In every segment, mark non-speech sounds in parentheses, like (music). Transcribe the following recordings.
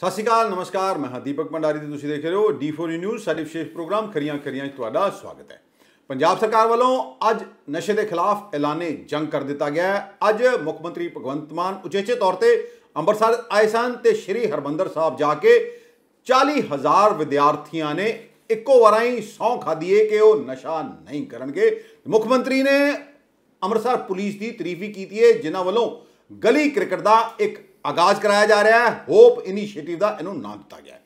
ਸਤਿ ਸ਼੍ਰੀ ਅਕਾਲ ਨਮਸਕਾਰ ਮੈਂ ਹਾਂ ਦੀਪਕ ਭੰਡਾਰੀ ਤੇ ਤੁਸੀਂ ਦੇਖ ਰਹੇ ਹੋ ਡੀ4 ਨਿਊਜ਼ ਸਾਡੇ ਵਿਸ਼ੇਸ਼ ਪ੍ਰੋਗਰਾਮ ਖਰੀਆਂ ਖਰੀਆਂ 'ਚ ਤੁਹਾਡਾ ਸਵਾਗਤ ਹੈ ਪੰਜਾਬ ਸਰਕਾਰ ਵੱਲੋਂ ਅੱਜ ਨਸ਼ੇ ਦੇ ਖਿਲਾਫ ਐਲਾਨੇ ਜੰਗ ਕਰ ਦਿੱਤਾ ਗਿਆ ਹੈ ਅੱਜ ਮੁੱਖ ਮੰਤਰੀ ਭਗਵੰਤ ਮਾਨ ਉਚੇਚੇ ਤੌਰ ਤੇ ਅੰਮ੍ਰਿਤਸਰ ਆਏ ਸਨ ਤੇ ਸ਼੍ਰੀ ਹਰਮੰਦਰ ਸਾਹਿਬ ਜਾ ਕੇ 40000 ਵਿਦਿਆਰਥੀਆਂ ਨੇ ਇੱਕੋ ਵਾਰਾਂ ਹੀ ਸੌਂ ਖਾਦੀਏ ਕਿ ਉਹ ਨਸ਼ਾ ਨਹੀਂ ਕਰਨਗੇ ਮੁੱਖ ਮੰਤਰੀ ਨੇ ਅੰਮ੍ਰਿਤਸਰ ਪੁਲਿਸ ਦੀ ਤਾਰੀਫੀ ਕੀਤੀ ਹੈ ਜਿਨ੍ਹਾਂ ਵੱਲੋਂ ਗਲੀ ਕ੍ਰਿਕਟ ਦਾ ਇੱਕ ਆਗਾਜ਼ ਕਰਾਇਆ ਜਾ ਰਿਹਾ ਹੈ ਹੋਪ ਇਨੀਸ਼ੀਏਟਿਵ ਦਾ ਇਹਨੂੰ ਨਾਮ ਦਿੱਤਾ ਗਿਆ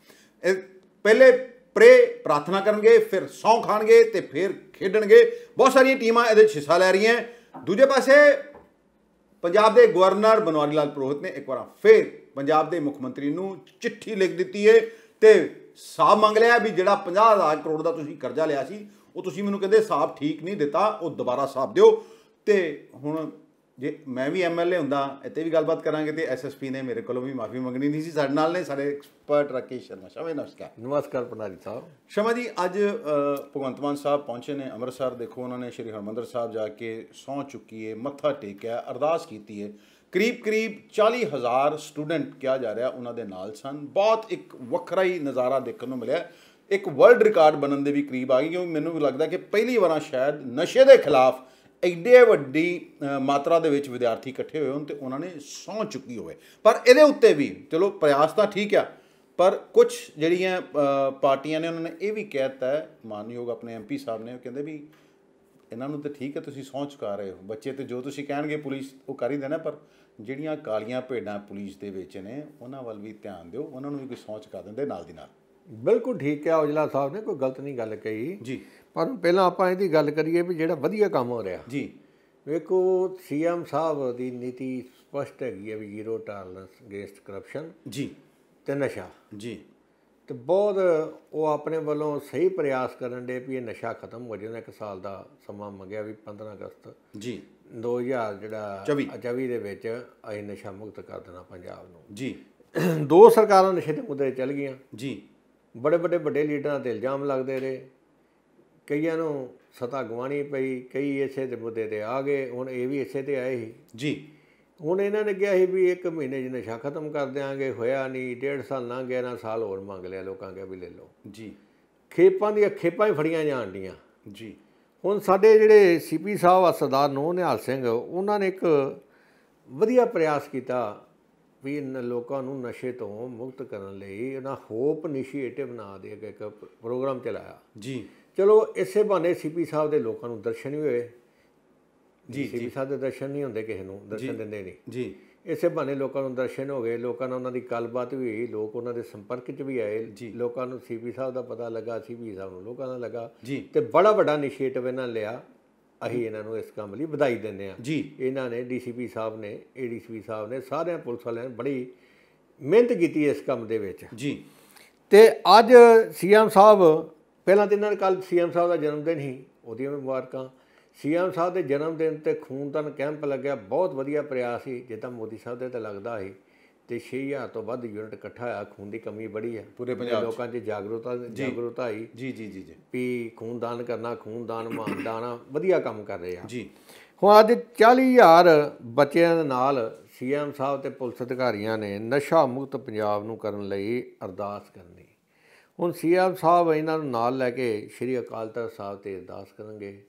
ਹੈ ਪਹਿਲੇ ਪ੍ਰੇ ਪ੍ਰਾਰਥਨਾ ਕਰਨਗੇ ਫਿਰ ਸੌਂ ਖਾਣਗੇ ਤੇ ਫਿਰ ਖੇਡਣਗੇ ਬਹੁਤ ਸਾਰੀਆਂ ਟੀਮਾਂ ਇਹਦੇ ਵਿੱਚ ਹਿੱਸਾ ਲੈ ਰਹੀਆਂ ਦੂਜੇ ਪਾਸੇ ਪੰਜਾਬ ਦੇ ਗਵਰਨਰ ਬਨਵਾਰੀ ਲਾਲ ਪ੍ਰੋਹਿਤ ਨੇ ਇੱਕ ਵਾਰ ਫਿਰ ਪੰਜਾਬ ਦੇ ਮੁੱਖ ਮੰਤਰੀ ਨੂੰ ਚਿੱਠੀ ਲਿਖ ਦਿੱਤੀ ਏ ਤੇ ਸਾਫ ਮੰਗ ਲਿਆ ਵੀ ਜਿਹੜਾ 50000 ਕਰੋੜ ਦਾ ਤੁਸੀਂ ਕਰਜ਼ਾ ਲਿਆ ਸੀ ਉਹ ਤੁਸੀਂ ਮੈਨੂੰ ਕਹਿੰਦੇ ਸਾਫ ਠੀਕ ਨਹੀਂ ਦਿੱਤਾ ਉਹ ਦੁਬਾਰਾ ਸਾਫ ਦਿਓ ਤੇ ਹੁਣ ਜੇ ਮੈਂ ਵੀ ਐਮਐਲਏ ਹੁੰਦਾ ਇੱਥੇ ਵੀ ਗੱਲਬਾਤ ਕਰਾਂਗੇ ਤੇ ਐਸਐਸਪੀ ਨੇ ਮੇਰੇ ਕੋਲੋਂ ਵੀ ਮਾਫੀ ਮੰਗਣੀ ਨਹੀਂ ਸੀ ਸਾਡੇ ਨਾਲ ਨੇ ਸਾਡੇ ਐਕਸਪਰਟ ਰਕੇਸ਼ ਸ਼ਰਮਾ ਸ਼ਾਮੇ ਨਮਸਕਾਰ ਨਮਸਕਾਰ ਪ੍ਰਣਾਲੀ ਸਾਹਿਬ ਸ਼ਮਾ ਜੀ ਅੱਜ ਭਗਵੰਤ ਮਾਨ ਸਾਹਿਬ ਪਹੁੰਚੇ ਨੇ ਅੰਮ੍ਰਿਤਸਰ ਦੇਖੋ ਉਹਨਾਂ ਨੇ ਸ਼੍ਰੀ ਹਰਮੰਦਰ ਸਾਹਿਬ ਜਾ ਕੇ ਸੌ ਚੁੱਕੀ ਹੈ ਮੱਥਾ ਟੇਕਿਆ ਅਰਦਾਸ ਕੀਤੀ ਹੈ ਕਰੀਬ ਕਰੀਬ 40000 ਸਟੂਡੈਂਟ ਕਿਹਾ ਜਾ ਰਿਹਾ ਉਹਨਾਂ ਦੇ ਨਾਲ ਸਨ ਬਹੁਤ ਇੱਕ ਵੱਖਰਾ ਹੀ ਨਜ਼ਾਰਾ ਦੇਖਣ ਨੂੰ ਮਿਲਿਆ ਇੱਕ ਵਰਲਡ ਰਿਕਾਰਡ ਬਣਨ ਦੇ ਵੀ ਕਰੀਬ ਆ ਗਈ ਕਿਉਂਕਿ ਮੈਨੂੰ ਲੱਗਦਾ ਕਿ ਪਹਿਲੀ ਵਾਰਾਂ ਸ਼ਾਇਦ ਨਸ਼ੇ ਦੇ ਖਿਲਾਫ ਐਡੇ ਵੱਡੀ ਮਾਤਰਾ ਦੇ ਵਿੱਚ ਵਿਦਿਆਰਥੀ ਇਕੱਠੇ ਹੋਏ ਹੋਣ ਤੇ ਉਹਨਾਂ ਨੇ ਸੌਂ ਚੁੱਕੀ ਹੋਵੇ ਪਰ ਇਹਦੇ ਉੱਤੇ ਵੀ ਚਲੋ ਪ੍ਰਯਾਸ ਤਾਂ ਠੀਕ ਆ ਪਰ ਕੁਝ ਜਿਹੜੀਆਂ ਪਾਰਟੀਆਂ ਨੇ ਉਹਨਾਂ ਨੇ ਇਹ ਵੀ ਕਹਿਤਾ ਮਾਨਯੋਗ ਆਪਣੇ ਐਮਪੀ ਸਾਹਿਬ ਨੇ ਉਹ ਕਹਿੰਦੇ ਵੀ ਇਹਨਾਂ ਨੂੰ ਤਾਂ ਠੀਕ ਹੈ ਤੁਸੀਂ ਸੌਂ ਚੁਕਾ ਰਹੇ ਹੋ ਬੱਚੇ ਤੇ ਜੋ ਤੁਸੀਂ ਕਹਿਣਗੇ ਪੁਲਿਸ ਉਹ ਕਰ ਹੀ ਦੇਣਾ ਪਰ ਜਿਹੜੀਆਂ ਕਾਲੀਆਂ ਭੇਡਾਂ ਪੁਲਿਸ ਦੇ ਵਿੱਚ ਨੇ ਉਹਨਾਂ ਵੱਲ ਵੀ ਧਿਆਨ ਦਿਓ ਉਹਨਾਂ ਨੂੰ ਵੀ ਕੋਈ ਸੌਂ ਚੁਕਾ ਦਿੰਦੇ ਨਾਲ ਦੀ ਨਾਲ ਬਿਲਕੁਲ ਠੀਕ ਹੈ ਔਜਲਾ ਸਾਹਿਬ ਨੇ ਕੋਈ ਗਲਤ ਨਹੀਂ ਗੱਲ ਕਹੀ ਜੀ ਪਰ ਪਹਿਲਾਂ ਆਪਾਂ ਇਹਦੀ ਗੱਲ ਕਰੀਏ ਵੀ ਜਿਹੜਾ ਵਧੀਆ ਕੰਮ ਹੋ ਰਿਹਾ ਜੀ ਵੇਖੋ ਸੀਐਮ ਸਾਹਿਬ ਦੀ ਨੀਤੀ ਸਪਸ਼ਟ ਹੈਗੀ ਹੈ ਵੀ ਜ਼ੀਰੋ ਟਾਲਰੈਂਸ ਅਗੇਂਸਟ ਕਰਪਸ਼ਨ ਜੀ ਤੇ ਨਸ਼ਾ ਜੀ ਤੇ ਬਹੁਤ ਉਹ ਆਪਣੇ ਵੱਲੋਂ ਸਹੀ ਪ੍ਰਯਾਸ ਕਰਨ ਦੇ ਵੀ ਇਹ ਨਸ਼ਾ ਖਤਮ ਹੋ ਜਾਣਾ ਇੱਕ ਸਾਲ ਦਾ ਸਮਾਂ ਮੰਗਿਆ ਵੀ 15 ਅਗਸਤ ਜੀ 2000 ਜਿਹੜਾ 24 ਦੇ ਵਿੱਚ ਅਸੀਂ ਨਸ਼ਾ ਮੁਕਤ ਕਰ ਦੇਣਾ ਪੰਜਾਬ ਨੂੰ ਜੀ ਦੋ ਸਰਕਾਰਾਂ ਨਸ਼ੇ ਦੇ ਮੁੱਦੇ ਚੱਲ ਗਈਆਂ ਜੀ ਬੜੇ ਬੜੇ ਵੱਡੇ ਲੀਡਰਾਂ ਤੇ ਇਲਜ਼ਾਮ ਲੱਗਦੇ ਰਹੇ ਕਈਆਂ ਨੂੰ ਸਤਾ ਗਵਾਣੀ ਪਈ ਕਈ ਇਸੇ ਦੇ ਮੁੱਦੇ ਤੇ ਆ ਗਏ ਹੁਣ ਇਹ ਵੀ ਇਸੇ ਤੇ ਆਏ ਸੀ ਜੀ ਹੁਣ ਇਹਨਾਂ ਨੇ ਕਿਹਾ ਸੀ ਵੀ ਇੱਕ ਮਹੀਨੇ 'ਚ ਨਸ਼ਾ ਖਤਮ ਕਰ ਦੇਾਂਗੇ ਹੋਇਆ ਨਹੀਂ ਡੇਢ ਸਾਲ ਲੰਘ ਗਿਆ ਨਾ ਸਾਲ ਹੋਰ ਮੰਗ ਲਿਆ ਲੋਕਾਂ ਕੇ ਵੀ ਲੈ ਲਓ ਜੀ ਖੇਪਾਂ ਦੀਆਂ ਖੇਪਾਂ ਹੀ ਫੜੀਆਂ ਜਾਣ ਜੀ ਹੁਣ ਸਾਡੇ ਜਿਹੜੇ ਸੀਪੀ ਸਾਹਿਬ ਆ ਸਰਦਾਰ ਨੋ ਨਿਹਾਲ ਸਿੰਘ ਉਹਨਾਂ ਨੇ ਇੱਕ ਵਧੀਆ ਪ੍ਰਯਾਸ ਕੀਤਾ ਵੀ ਇਹਨਾਂ ਲੋਕਾਂ ਨੂੰ ਨਸ਼ੇ ਤੋਂ ਮੁਕਤ ਕਰਨ ਲਈ ਉਹਨਾਂ ਹੋਪ ਇਨੀਸ਼ੀਏਟਿਵ ਨਾਂ ਦੇ ਇੱਕ ਪ੍ਰੋਗਰਾਮ ਚਲਾਇਆ ਜੀ ਚਲੋ ਇਸੇ ਬਹਾਨੇ ਸੀਪੀ ਸਾਹਿਬ ਦੇ ਲੋਕਾਂ ਨੂੰ ਦਰਸ਼ਨ ਵੀ ਹੋਏ ਜੀ ਸੀਪੀ ਸਾਹਿਬ ਦੇ ਦਰਸ਼ਨ ਨਹੀਂ ਹੁੰਦੇ ਕਿਸੇ ਨੂੰ ਦਰਸ਼ਨ ਦਿੰਦੇ ਨਹੀਂ ਜੀ ਇਸੇ ਬਹਾਨੇ ਲੋਕਾਂ ਨੂੰ ਦਰਸ਼ਨ ਹੋ ਗਏ ਲੋਕਾਂ ਨਾਲ ਉਹਨਾਂ ਦੀ ਗੱਲਬਾਤ ਵੀ ਹੋਈ ਲੋਕ ਉਹਨਾਂ ਦੇ ਸੰਪਰਕ 'ਚ ਵੀ ਆਏ ਲੋਕਾਂ ਨੂੰ ਸੀਪੀ ਸਾਹਿਬ ਦਾ ਪਤਾ ਲੱਗਾ ਸੀਪੀ ਸਾਹਿਬ ਨੂੰ ਲੋਕਾਂ ਦਾ ਲੱਗਾ ਤੇ ਬੜਾ ਵੱਡਾ ਇਨੀਸ਼ੀਏਟਿਵ ਇਹਨਾਂ ਲਿਆ ਅਹੀ ਇਹਨਾਂ ਨੂੰ ਇਸ ਕੰਮ ਲਈ ਵਧਾਈ ਦਿੰਦੇ ਆ ਜੀ ਇਹਨਾਂ ਨੇ ਡੀਸੀਪੀ ਸਾਹਿਬ ਨੇ ਏਡੀਸੀਪੀ ਸਾਹਿਬ ਨੇ ਸਾਰਿਆਂ ਪੁਲਿਸ ਵਾਲਿਆਂ ਨੇ ਬੜੀ ਮਿਹਨਤ ਕੀਤੀ ਇਸ ਕੰਮ ਦੇ ਵਿੱਚ ਜੀ ਤੇ ਅੱਜ ਸੀਐਮ ਸਾਹਿਬ ਪਹਿਲਾਂ ਦਿਨ ਇਹਨਾਂ ਕੱਲ ਸੀਐਮ ਸਾਹਿਬ ਦਾ ਜਨਮ ਦਿਨ ਹੀ ਉਹਦੀਆਂ ਮੁਬਾਰਕਾਂ ਸੀਐਮ ਸਾਹਿਬ ਦੇ ਜਨਮ ਦਿਨ ਤੇ ਖੂਨਦਾਨ ਕੈਂਪ ਲੱਗਿਆ ਬਹੁਤ ਵਧੀਆ ਪ੍ਰਯਾਸ ਸੀ ਜਿੱਦਾਂ ਮੋਦੀ ਸਾਹਿਬ ਦੇ ਤੇ ਲੱਗਦਾ ਹੈ ਤੇ 6000 ਤੋਂ ਵੱਧ ਯੂਨਿਟ ਇਕੱਠਾ ਹੋਇਆ ਖੂਨ ਦੀ ਕਮੀ ਬੜੀ ਹੈ ਪੂਰੇ ਪੰਜਾਬ ਲੋਕਾਂ 'ਚ ਜਾਗਰੂਕਤਾ ਜਾਗਰੂਕਤਾ ਆਈ ਜੀ ਜੀ ਜੀ ਜੀ ਵੀ ਖੂਨ ਦਾਨ ਕਰਨਾ ਖੂਨ ਦਾਨ ਮਾਨਦਾਨਾ ਵਧੀਆ ਕੰਮ ਕਰ ਰਹੇ ਆ ਜੀ ਹੁਣ ਅੱਜ 40000 ਬੱਚਿਆਂ ਦੇ ਨਾਲ ਸੀਐਮ ਸਾਹਿਬ ਤੇ ਪੁਲਿਸ ਅਧਿਕਾਰੀਆਂ ਨੇ ਨਸ਼ਾ ਮੁਕਤ ਪੰਜਾਬ ਨੂੰ ਕਰਨ ਲਈ ਅਰਦਾਸ ਕਰਨੀ ਹੁਣ ਸੀਐਮ ਸਾਹਿਬ ਇਹਨਾਂ ਨੂੰ ਨਾਲ ਲੈ ਕੇ ਸ੍ਰੀ ਅਕਾਲ ਤਖਤ ਸਾਹਿਬ ਤੇ ਅਰਦਾਸ ਕਰਨਗੇ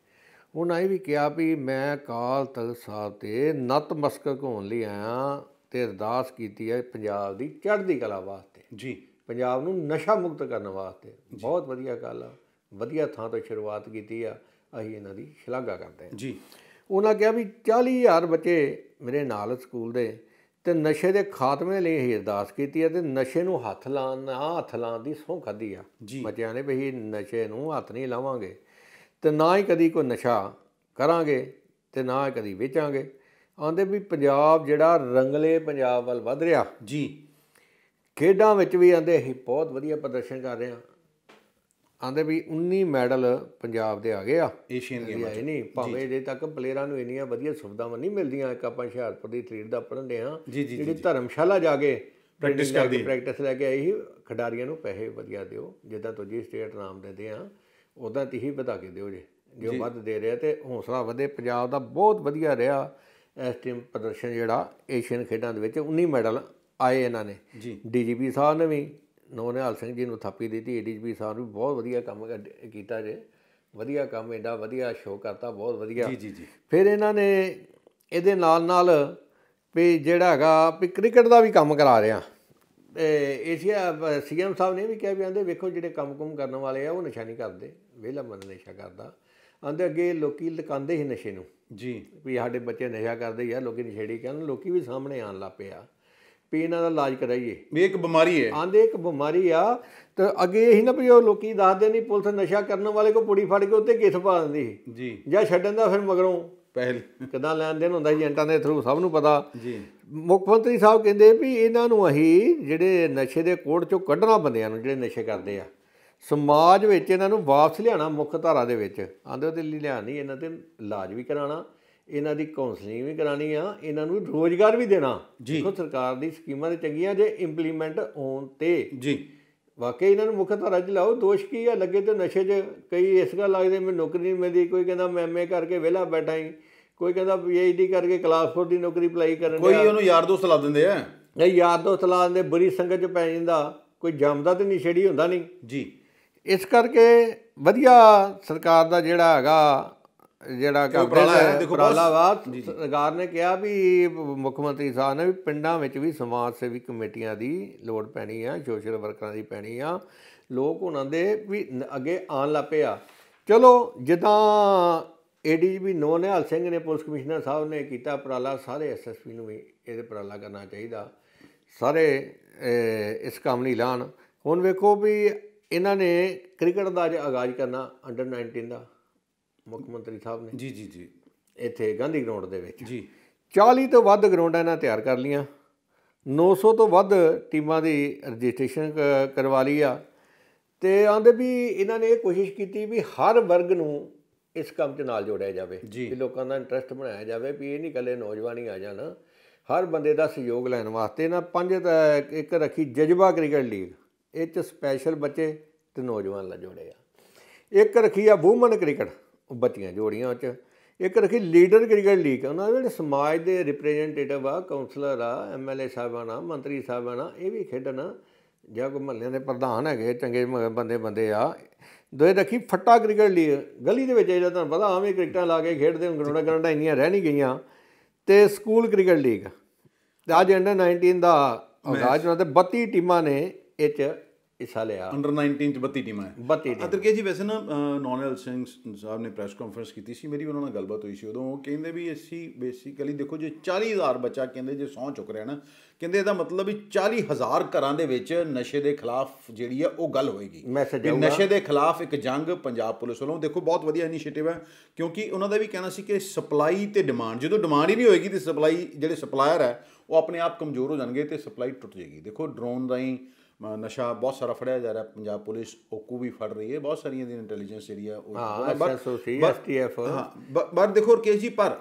ਉਹਨਾਂ ਇਹ ਵੀ ਕਿਹਾ ਵੀ ਮੈਂ ਅਕਾਲ ਤਖਤ ਸਾਹਿਬ ਤੇ ਨਤਮਸਤਕ ਹੋਣ ਲਈ ਆਇਆ ਤੇ ਅਰਦਾਸ ਕੀਤੀ ਹੈ ਪੰਜਾਬ ਦੀ ਚੜ੍ਹਦੀ ਕਲਾ ਵਾਸਤੇ ਜੀ ਪੰਜਾਬ ਨੂੰ ਨਸ਼ਾ ਮੁਕਤ ਕਰਨ ਵਾਸਤੇ ਬਹੁਤ ਵਧੀਆ ਗੱਲ ਆ ਵਧੀਆ ਥਾਂ ਤੋਂ ਸ਼ੁਰੂਆਤ ਕੀਤੀ ਆ ਅਸੀਂ ਇਹਨਾਂ ਦੀ ਸ਼ਲਾਘਾ ਕਰਦੇ ਹਾਂ ਜੀ ਉਹਨਾਂ ਕਿਹਾ ਵੀ 40000 ਬੱਚੇ ਮੇਰੇ ਨਾਲ ਸਕੂਲ ਦੇ ਤੇ ਨਸ਼ੇ ਦੇ ਖਾਤਮੇ ਲਈ ਇਹ ਅਰਦਾਸ ਕੀਤੀ ਹੈ ਤੇ ਨਸ਼ੇ ਨੂੰ ਹੱਥ ਲਾਣ ਨਾ ਹੱਥ ਲਾਣ ਦੀ ਸੌਂ ਖਾਦੀ ਆ ਬੱਚਿਆਂ ਨੇ ਵੀ ਨਸ਼ੇ ਨੂੰ ਹੱਥ ਨਹੀਂ ਲਾਵਾਂਗੇ ਤੇ ਨਾ ਹੀ ਕਦੀ ਕੋਈ ਨਸ਼ਾ ਕਰਾਂਗੇ ਤੇ ਨਾ ਕਦੀ ਵੇਚਾਂਗੇ ਆਂਦੇ ਵੀ ਪੰਜਾਬ ਜਿਹੜਾ ਰੰਗਲੇ ਪੰਜਾਬ ਵੱਲ ਵਧ ਰਿਹਾ ਜੀ ਖੇਡਾਂ ਵਿੱਚ ਵੀ ਆਂਦੇ ਅਸੀਂ ਬਹੁਤ ਵਧੀਆ ਪ੍ਰਦਰਸ਼ਨ ਕਰ ਰਹੇ ਹਾਂ ਆਂਦੇ ਵੀ 19 ਮੈਡਲ ਪੰਜਾਬ ਦੇ ਆ ਗਏ ਆ ਏਸ਼ੀਅਨ ਗੇਮਾਂ ਚ ਨਹੀਂ ਭਾਵੇਂ ਜੇ ਤੱਕ ਪਲੇਅਰਾਂ ਨੂੰ ਇੰਨੀਆਂ ਵਧੀਆ ਸੁਵਿਧਾਵਾਂ ਨਹੀਂ ਮਿਲਦੀਆਂ ਇੱਕ ਆਪਾਂ ਹਿਆਰਪੁਰ ਦੀ ਟ੍ਰੇਡ ਦਾ ਪੜ੍ਹਦੇ ਆ ਜਿਹੜੀ ਧਰਮਸ਼ਾਲਾ ਜਾ ਕੇ ਪ੍ਰੈਕਟਿਸ ਕਰਦੀ ਪ੍ਰੈਕਟਿਸ ਲੈ ਕੇ ਆਈ ਖਿਡਾਰੀਆਂ ਨੂੰ ਪੈਸੇ ਵਧੀਆ ਦਿਓ ਜਿੱਦਾਂ ਤੁਸੀਂ ਸਟੇਟ ਨਾਮ ਦਿੰਦੇ ਆ ਉਦਾਂ ਤੁਸੀਂ ਵਧਾ ਕੇ ਦਿਓ ਜੇ ਜੋ ਵੱਧ ਦੇ ਰਿਹਾ ਤੇ ਹੌਸਲਾ ਵਧੇ ਪੰਜਾਬ ਦਾ ਬਹੁਤ ਵਧੀਆ ਰਿਹਾ ਇਸ ਟੀਮ ਪ੍ਰਦਰਸ਼ਨ ਜਿਹੜਾ ਏਸ਼ੀਅਨ ਖੇਡਾਂ ਦੇ ਵਿੱਚ 19 ਮੈਡਲ ਆਏ ਇਹਨਾਂ ਨੇ ਜੀ ਡੀਜੀਪੀ ਸਾਹਿਬ ਨੇ ਵੀ ਨਵਨਿਹਾਲ ਸਿੰਘ ਜੀ ਨੂੰ ਥਾਪੀ ਦਿੱਤੀ ਏਡੀਜੀਪੀ ਸਾਹਿਬ ਨੂੰ ਬਹੁਤ ਵਧੀਆ ਕੰਮ ਕੀਤਾ ਜੇ ਵਧੀਆ ਕੰਮ ਇਹਦਾ ਵਧੀਆ ਸ਼ੋਅ ਕਰਤਾ ਬਹੁਤ ਵਧੀਆ ਜੀ ਜੀ ਜੀ ਫਿਰ ਇਹਨਾਂ ਨੇ ਇਹਦੇ ਨਾਲ ਨਾਲ ਵੀ ਜਿਹੜਾ ਹੈਗਾ ਵੀ ਕ੍ਰਿਕਟ ਦਾ ਵੀ ਕੰਮ ਕਰਾ ਰਿਆ ਏਸ਼ੀਆ ਸੀਐਮ ਸਾਹਿਬ ਨੇ ਵੀ ਕਿਹਾ ਵੀ ਆਂਦੇ ਵੇਖੋ ਜਿਹੜੇ ਕੰਮ-ਕੁਮ ਕਰਨ ਵਾਲੇ ਆ ਉਹ ਨਿਸ਼ਾਨੀ ਕਰਦੇ ਵਿਹਲਾ ਮਨ ਨਸ਼ਾ ਕਰਦਾ ਆਂਦੇ ਅੱਗੇ ਲੋਕੀ ਲਕਾਉਂਦੇ ਹੀ ਨਸ਼ੇ ਨੂੰ ਜੀ ਵੀ ਸਾਡੇ ਬੱਚੇ ਨਸ਼ਾ ਕਰਦੇ ਯਾਰ ਲੋਕੀ ਨਸ਼ੇੜੀ ਕਹਿੰਦੇ ਲੋਕੀ ਵੀ ਸਾਹਮਣੇ ਆਣ ਲੱਪਿਆ ਵੀ ਇਹਨਾਂ ਦਾ ਇਲਾਜ ਕਰਾਈਏ ਵੀ ਇੱਕ ਬਿਮਾਰੀ ਹੈ ਆਂਦੇ ਇੱਕ ਬਿਮਾਰੀ ਆ ਤੇ ਅੱਗੇ ਹੀ ਨਾ ਵੀ ਉਹ ਲੋਕੀ ਦੱਸਦੇ ਨਹੀਂ ਪੁਲਿਸ ਨਸ਼ਾ ਕਰਨ ਵਾਲੇ ਕੋ ਪੁੜੀ ਫੜ ਕੇ ਉੱਤੇ ਕੇਸ ਪਾ ਦਿੰਦੀ ਜੀ ਜਾਂ ਛੱਡਣ ਦਾ ਫਿਰ ਮਗਰੋਂ ਪਹਿਲ ਕਿਦਾਂ ਲੈਣ ਦੇਣ ਹੁੰਦਾ ਏਜੰਟਾਂ ਦੇ ਥਰੂ ਸਭ ਨੂੰ ਪਤਾ ਜੀ ਮੁੱਖ ਮੰਤਰੀ ਸਾਹਿਬ ਕਹਿੰਦੇ ਵੀ ਇਹਨਾਂ ਨੂੰ ਅਹੀ ਜਿਹੜੇ ਨਸ਼ੇ ਦੇ ਕੋੜ ਚੋਂ ਕੱਢਣਾ ਬੰਦਿਆਂ ਨੂੰ ਜਿਹੜੇ ਨਸ਼ੇ ਕਰਦੇ ਆ ਸਮਾਜ ਵਿੱਚ ਇਹਨਾਂ ਨੂੰ ਵਾਪਸ ਲਿਆਣਾ ਮੁੱਖ ਧਾਰਾ ਦੇ ਵਿੱਚ ਆਂਦੇ ਉਹਦੇ ਲਈ ਲਿਆਣੀ ਇਹਨਾਂ ਤੇ ਇਲਾਜ ਵੀ ਕਰਾਣਾ ਇਹਨਾਂ ਦੀ ਕਾਉਂਸਲਿੰਗ ਵੀ ਕਰਾਣੀ ਆ ਇਹਨਾਂ ਨੂੰ ਰੋਜ਼ਗਾਰ ਵੀ ਦੇਣਾ ਦੇਖੋ ਸਰਕਾਰ ਦੀ ਸਕੀਮਾਂ ਤੇ ਚੰਗੀਆਂ ਜੇ ਇੰਪਲੀਮੈਂਟ ਹੋਣ ਤੇ ਜੀ ਵਾਕਈ ਇਹਨਾਂ ਨੂੰ ਮੁੱਖ ਧਾਰਾ 'ਚ ਲਾਓ ਦੋਸ਼ ਕੀ ਆ ਲੱਗੇ ਤੇ ਨਸ਼ੇ 'ਚ ਕਈ ਇਸ ਗੱਲ ਲੱਗਦੇ ਮੈਂ ਨੌਕਰੀ ਨਹੀਂ ਮਿਲਦੀ ਕੋਈ ਕਹਿੰਦਾ ਮੈਂ ਐਮਏ ਕਰਕੇ ਵਿਹਲਾ ਬੈਠਾ ਹੀ ਕੋਈ ਕਹਿੰਦਾ ਪੀਐਚਡੀ ਕਰਕੇ ਕਲਾਸ 4 ਦੀ ਨੌਕਰੀ ਅਪਲਾਈ ਕਰਨ ਕੋਈ ਉਹਨੂੰ ਯਾਰ ਦੋਸਤ ਲਾ ਦਿੰਦੇ ਆ ਨਹੀਂ ਯਾਰ ਦੋਸਤ ਲਾ ਦਿੰਦੇ ਬੁਰੀ ਸੰਗਤ 'ਚ ਪੈ ਜਾਂਦਾ ਕੋਈ ਜੰਮਦਾ ਤੇ ਨਹੀਂ ਛੇੜੀ ਹੁੰਦਾ ਨਹੀਂ ਜੀ ਇਸ ਕਰਕੇ ਵਧੀਆ ਸਰਕਾਰ ਦਾ ਜਿਹੜਾ ਹੈਗਾ ਜਿਹੜਾ ਕਰਦੇ ਉਪਰਾਲਾ ਵਾ ਸਰਕਾਰ ਨੇ ਕਿਹਾ ਵੀ ਮੁੱਖ ਮੰਤਰੀ ਸਾਹਿਬ ਨੇ ਵੀ ਪਿੰਡਾਂ ਵਿੱਚ ਵੀ ਸਮਾਜ ਸੇਵੀ ਕਮੇਟੀਆਂ ਦੀ ਲੋੜ ਪੈਣੀ ਆ ਸੋਸ਼ਲ ਵਰਕਰਾਂ ਦੀ ਪੈਣੀ ਆ ਲੋਕ ਉਹਨਾਂ ਦੇ ਵੀ ਅੱਗੇ ਆਨ ਲੱਪੇ ਆ ਚਲੋ ਜਿੱਦਾਂ ਏਡੀਜੀਪੀ ਨੋਨਿਆਲ ਸਿੰਘ ਨੇ ਪੁਲਿਸ ਕਮਿਸ਼ਨਰ ਸਾਹਿਬ ਨੇ ਕੀਤਾ ਉਪਰਾਲਾ ਸਾਰੇ ਐਸਐਸਪੀ ਨੂੰ ਵੀ ਇਹਦੇ ਉਪਰਾਲਾ ਕਰਨਾ ਚਾਹੀਦਾ ਸਾਰੇ ਇਸ ਕੰਮ ਲਈ ਲਾਣ ਹੁਣ ਵੇਖੋ ਵੀ ਇਹਨਾਂ ਨੇ ਕ੍ਰਿਕਟ ਦਾ ਆਗਾਜ਼ ਕਰਨਾ ਅੰਡਰ 19 ਦਾ ਮੁੱਖ ਮੰਤਰੀ ਸਾਹਿਬ ਨੇ ਜੀ ਜੀ ਜੀ ਇੱਥੇ ਗਾਂਧੀ ਗਰਾਊਂਡ ਦੇ ਵਿੱਚ ਜੀ 40 ਤੋਂ ਵੱਧ ਗਰਾਊਂਡਾਂ ਇਹਨਾਂ ਤਿਆਰ ਕਰ ਲੀਆਂ 900 ਤੋਂ ਵੱਧ ਟੀਮਾਂ ਦੀ ਰਜਿਸਟ੍ਰੇਸ਼ਨ ਕਰਵਾ ਲਈ ਆ ਤੇ ਆਂਦੇ ਵੀ ਇਹਨਾਂ ਨੇ ਇਹ ਕੋਸ਼ਿਸ਼ ਕੀਤੀ ਵੀ ਹਰ ਵਰਗ ਨੂੰ ਇਸ ਕੰਮ 'ਚ ਨਾਲ ਜੋੜਿਆ ਜਾਵੇ ਵੀ ਲੋਕਾਂ ਦਾ ਇੰਟਰਸਟ ਬਣਾਇਆ ਜਾਵੇ ਵੀ ਇਹ ਨਹੀਂ ਕੱਲੇ ਨੌਜਵਾਨ ਹੀ ਆ ਜਾਣ ਹਰ ਬੰਦੇ ਦਾ ਸਹਿਯੋਗ ਲੈਣ ਵਾਸਤੇ ਨਾ ਪੰਜ ਇੱਕ ਰੱਖੀ ਜਜ਼ਬਾ ਕ੍ਰਿਕਟ ਲੀਗ ਇਹ 'ਚ ਸਪੈਸ਼ਲ ਬੱਚੇ ਤੇ ਨੌਜਵਾਨ ਲਾ ਜੋੜੇ ਆ ਇੱਕ ਰੱਖੀ ਆ ਵੂਮਨ ਕ੍ਰਿਕਟ ਬੱਤੀਆਂ ਜੋੜੀਆਂ ਉਹ ਚ ਇੱਕ ਰੱਖੀ ਲੀਡਰ ਕ੍ਰਿਕਟ ਲੀਗ ਉਹਨਾਂ ਦੇ ਜਿਹੜੇ ਸਮਾਜ ਦੇ ਰਿਪਰੈਜ਼ੈਂਟੇਟਿਵ ਆ ਕਾਉਂਸਲਰ ਆ ਐਮਐਲਏ ਸਾਹਿਬਾਂ ਆ ਮੰਤਰੀ ਸਾਹਿਬਾਂ ਆ ਇਹ ਵੀ ਖੇਡਣ ਜਾਂ ਕੋ ਮਹੱਲਿਆਂ ਦੇ ਪ੍ਰਧਾਨ ਹੈਗੇ ਚੰਗੇ ਬੰਦੇ ਬੰਦੇ ਆ ਦੋਏ ਰੱਖੀ ਫੱਟਾ ਕ੍ਰਿਕਟ ਲੀਗ ਗਲੀ ਦੇ ਵਿੱਚ ਜਿਹੜਾ ਤੁਹਾਨੂੰ ਪਤਾ ਆਵੇਂ ਕ੍ਰਿਕਟਾਂ ਲਾ ਕੇ ਖੇਡਦੇ ਹੁਣ ਗਰਾਊਂਡਾਂ ਗਰਾਊਂਡਾਂ ਇੰਨੀਆਂ ਰਹਿ ਨਹੀਂ ਗਈਆਂ ਤੇ ਸਕੂਲ ਕ੍ਰਿਕਟ ਲੀਗ ਤੇ ਅੱਜ ਅੰਡਰ 19 ਦਾ ਆਗਾਜ਼ ਉਹਨਾਂ ਤੇ 32 ਟੀਮਾਂ ਨੇ ਇਹ ਚ ਹਿੱਸਾ ਲਿਆ ਅੰਡਰ 19 ਚ 32 ਟੀਮਾਂ ਹੈ 32 ਟੀਮਾਂ ਅਤਰਕੇ ਜੀ ਵੈਸੇ ਨਾ ਨੋਨਲ ਸਿੰਘ ਸਾਹਿਬ ਨੇ ਪ੍ਰੈਸ ਕਾਨਫਰੰਸ ਕੀਤੀ ਸੀ ਮੇਰੀ ਉਹਨਾਂ ਨਾਲ ਗੱਲਬਾਤ ਹੋਈ ਸੀ ਉਦੋਂ ਉਹ ਕਹਿੰਦੇ ਵੀ ਅਸੀਂ ਬੇਸਿਕਲੀ ਦੇਖੋ ਜੇ 40000 ਬੱਚਾ ਕਹਿੰਦੇ ਜੇ ਸੌ ਚੁੱਕ ਰਿਹਾ ਨਾ ਕਹਿੰਦੇ ਇਹਦਾ ਮਤਲਬ ਵੀ 40000 ਘਰਾਂ ਦੇ ਵਿੱਚ ਨਸ਼ੇ ਦੇ ਖਿਲਾਫ ਜਿਹੜੀ ਆ ਉਹ ਗੱਲ ਹੋਏਗੀ ਵੀ ਨਸ਼ੇ ਦੇ ਖਿਲਾਫ ਇੱਕ ਜੰਗ ਪੰਜਾਬ ਪੁਲਿਸ ਵੱਲੋਂ ਦੇਖੋ ਬਹੁਤ ਵਧੀਆ ਇਨੀਸ਼ੀਏਟਿਵ ਹੈ ਕਿਉਂਕਿ ਉਹਨਾਂ ਦਾ ਵੀ ਕਹਿਣਾ ਸੀ ਕਿ ਸਪਲਾਈ ਤੇ ਡਿਮਾਂਡ ਜਦੋਂ ਡਿਮਾਂਡ ਹੀ ਨਹੀਂ ਹੋਏਗੀ ਤੇ ਸਪਲਾਈ ਜਿਹੜੇ ਸਪਲਾਇਰ ਹੈ ਉਹ ਆਪਣੇ ਆਪ ਕਮਜ਼ੋਰ ਹੋ ਜਾਣਗੇ ਤੇ ਸਪਲਾਈ ਟੁੱਟ ਜਾਏਗੀ ਦੇਖੋ ਡਰੋਨ ਰਾਈ ਨਸ਼ਾ ਬਹੁਤ ਸਾਰਾ ਫੜਿਆ ਜਾ ਰਿਹਾ ਪੰਜਾਬ ਪੁਲਿਸ ਓਕੂ ਵੀ ਫੜ ਰਹੀ ਹੈ ਬਹੁਤ ਸਾਰੀਆਂ ਦੀ ਇੰਟੈਲੀਜੈਂਸ ਜਿਹੜੀ ਆ ਉਹ ਐਸਐਸਓਸੀ ਹਾਂ ਪਰ ਦੇਖੋ ਕੇ ਜੀ ਪਰ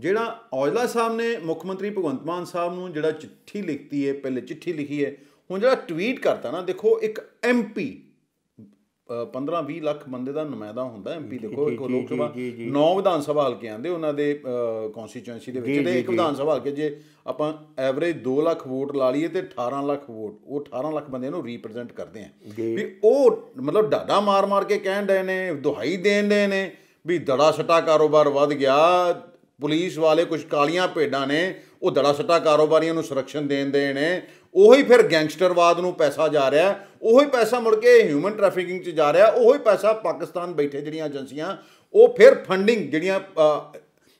ਜਿਹੜਾ ਔਜਲਾ ਸਾਹਿਬ ਨੇ ਮੁੱਖ ਮੰਤਰੀ ਭਗਵੰਤ ਮਾਨ ਸਾਹਿਬ ਨੂੰ ਜਿਹੜਾ ਚਿੱਠੀ ਲਿਖਤੀ ਹੈ ਪਹਿਲੇ ਚਿੱਠੀ ਲਿਖੀ ਹੈ ਹੁਣ ਜਿਹੜਾ ਟਵੀਟ ਕਰਤਾ ਨਾ ਦੇਖੋ ਇੱਕ ਐਮਪੀ 15-20 ਲੱਖ ਬੰਦੇ ਦਾ ਨਮਾਇਦਾ ਹੁੰਦਾ ਐਮਪੀ ਕੋਲ ਇੱਕ ਲੋਕ ਸਭਾ ਨੌ ਵਿਧਾਨ ਸਭਾ ਹਲਕੇ ਆਂਦੇ ਉਹਨਾਂ ਦੇ ਕਨਸਟੀਚੁਐਂਸੀ ਦੇ ਵਿੱਚ ਤੇ ਇੱਕ ਵਿਧਾਨ ਸਭਾ ਹਲਕੇ ਜੇ ਆਪਾਂ ਐਵਰੇਜ 2 ਲੱਖ ਵੋਟ ਲਾ ਲਈਏ ਤੇ 18 ਲੱਖ ਵੋਟ ਉਹ 18 ਲੱਖ ਬੰਦੇ ਨੂੰ ਰਿਪਰੈਜ਼ੈਂਟ ਕਰਦੇ ਆ ਵੀ ਉਹ ਮਤਲਬ ਡਾਡਾ ਮਾਰ-ਮਾਰ ਕੇ ਕਹਿਣ ਦੇ ਨੇ ਦੁਹਾਈ ਦੇਣ ਦੇ ਨੇ ਵੀ ਦੜਾ ਸਟਾ ਕਾਰੋਬਾਰ ਵੱਧ ਗਿਆ ਪੁਲਿਸ ਵਾਲੇ ਕੁਝ ਕਾਲੀਆਂ ਭੇਡਾਂ ਨੇ ਉਹ ਦੜਾ ਸਟਾ ਕਾਰੋਬਾਰੀਆਂ ਨੂੰ ਸੁਰੱਖਿਆ ਦੇਣ ਦੇ ਨੇ ਉਹੀ ਫਿਰ ਗੈਂਗਸਟਰਵਾਦ ਨੂੰ ਪੈਸਾ ਜਾ ਰਿਹਾ ਉਹੀ ਪੈਸਾ ਮੁੜ ਕੇ ਹਿਊਮਨ ਟ੍ਰੈਫਿਕਿੰਗ 'ਚ ਜਾ ਰਿਹਾ ਉਹੀ ਪੈਸਾ ਪਾਕਿਸਤਾਨ ਬੈਠੇ ਜਿਹੜੀਆਂ ਏਜੰਸੀਆਂ ਉਹ ਫਿਰ ਫੰਡਿੰਗ ਜਿਹੜੀਆਂ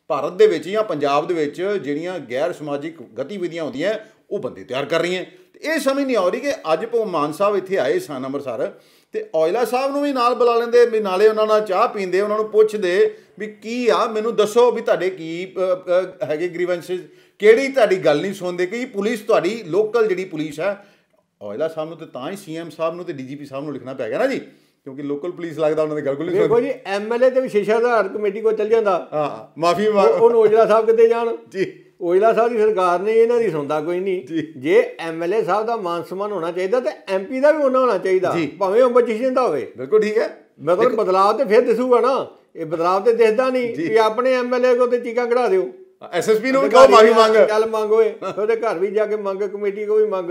ਭਾਰਤ ਦੇ ਵਿੱਚ ਜਾਂ ਪੰਜਾਬ ਦੇ ਵਿੱਚ ਜਿਹੜੀਆਂ ਗੈਰ ਸਮਾਜਿਕ ਗਤੀਵਿਧੀਆਂ ਹੁੰਦੀਆਂ ਉਹ ਬੰਦੇ ਤਿਆਰ ਕਰ ਰਹੀਆਂ ਇਹ ਸਮਝ ਨਹੀਂ ਆ ਰਹੀ ਕਿ ਅੱਜ ਭਗਵਾਨ ਸਾਹਿਬ ਇੱਥੇ ਆਏ ਸਨ ਅੰਮ੍ਰਿਤਸਰ ਤੇ ਔਇਲਾ ਸਾਹਿਬ ਨੂੰ ਵੀ ਨਾਲ ਬੁਲਾ ਲੈਂਦੇ ਵੀ ਨਾਲੇ ਉਹਨਾਂ ਨਾਲ ਚਾਹ ਪੀਂਦੇ ਉਹਨਾਂ ਨੂੰ ਪੁੱਛਦੇ ਵੀ ਕੀ ਆ ਮੈਨੂੰ ਦੱਸੋ ਵੀ ਤੁਹਾਡੇ ਕੀ ਹੈਗੇ ਗ੍ਰੀਵੈਂਸਸ ਕਿਹੜੀ ਤੁਹਾਡੀ ਗੱਲ ਨਹੀਂ ਸੁਣਦੇ ਕਿ ਪੁਲਿਸ ਤੁਹਾਡੀ ਲੋਕਲ ਜਿਹੜੀ ਪੁਲਿਸ ਹੈ ਔਇਲਾ ਸਾਹਿਬ ਨੂੰ ਤੇ ਤਾਂ ਹੀ ਸੀਐਮ ਸਾਹਿਬ ਨੂੰ ਤੇ ਡੀਜੀਪੀ ਸਾਹਿਬ ਨੂੰ ਲਿਖਣਾ ਪੈ ਗਿਆ ਨਾ ਜੀ ਕਿਉਂਕਿ ਲੋਕਲ ਪੁਲਿਸ ਲੱਗਦਾ ਉਹਨਾਂ ਦੇ ਗੱਲ ਕੋਲ ਨਹੀਂ ਦੇਖੋ ਜੀ ਐਮਐਲਏ ਤੇ ਵਿਸ਼ੇਸ਼ ਆਧਾਰ ਕਮੇਟੀ ਕੋਲ ਚੱਲ ਜਾਂਦਾ ਹਾਂ ਮਾਫੀ ਉਹ ਨੋਜਲਾ ਸਾਹਿਬ ਕਿੱਥੇ ਜਾਣ ਜੀ ਔਇਲਾ ਸਾਹਿਬ ਦੀ ਸਰਕਾਰ ਨੇ ਇਹਨਾਂ ਦੀ ਸੁਣਦਾ ਕੋਈ ਨਹੀਂ ਜੇ ਐਮਐਲਏ ਸਾਹਿਬ ਦਾ ਮਾਨ ਸਨਮਾਨ ਹੋਣਾ ਚਾਹੀਦਾ ਤੇ ਐਮਪੀ ਦਾ ਵੀ ਉਹਨਾਂ ਹੋਣਾ ਚਾਹੀਦਾ ਭਾਵੇਂ ਉਹ ਪੋਜੀਸ਼ਨ ਦਾ ਹੋਵੇ ਬਿਲਕੁਲ ਠੀਕ ਹੈ ਮਤਲਬ ਬਦਲਾਅ ਤੇ ਫਿਰ ਦਿਸੂਗਾ ਨਾ ਇਹ ਬਦਲਾਅ ਤੇ ਦਿਸਦਾ ਨਹੀਂ ਕਿ ਆਪਣੇ ਐਮਐਲਏ ਕੋ ਤੇ ਚੀਕਾਂ ਕਢਾ ਦਿਓ ਐਸਐਸਪੀ ਨੂੰ ਵੀ ਕਹੋ ਮਾਫੀ ਮੰਗ ਗੱਲ ਮੰਗ ਓਏ ਉਹਦੇ ਘਰ ਵੀ ਜਾ ਕੇ ਮੰਗ ਕਮੇਟੀ ਕੋ ਵੀ ਮੰਗ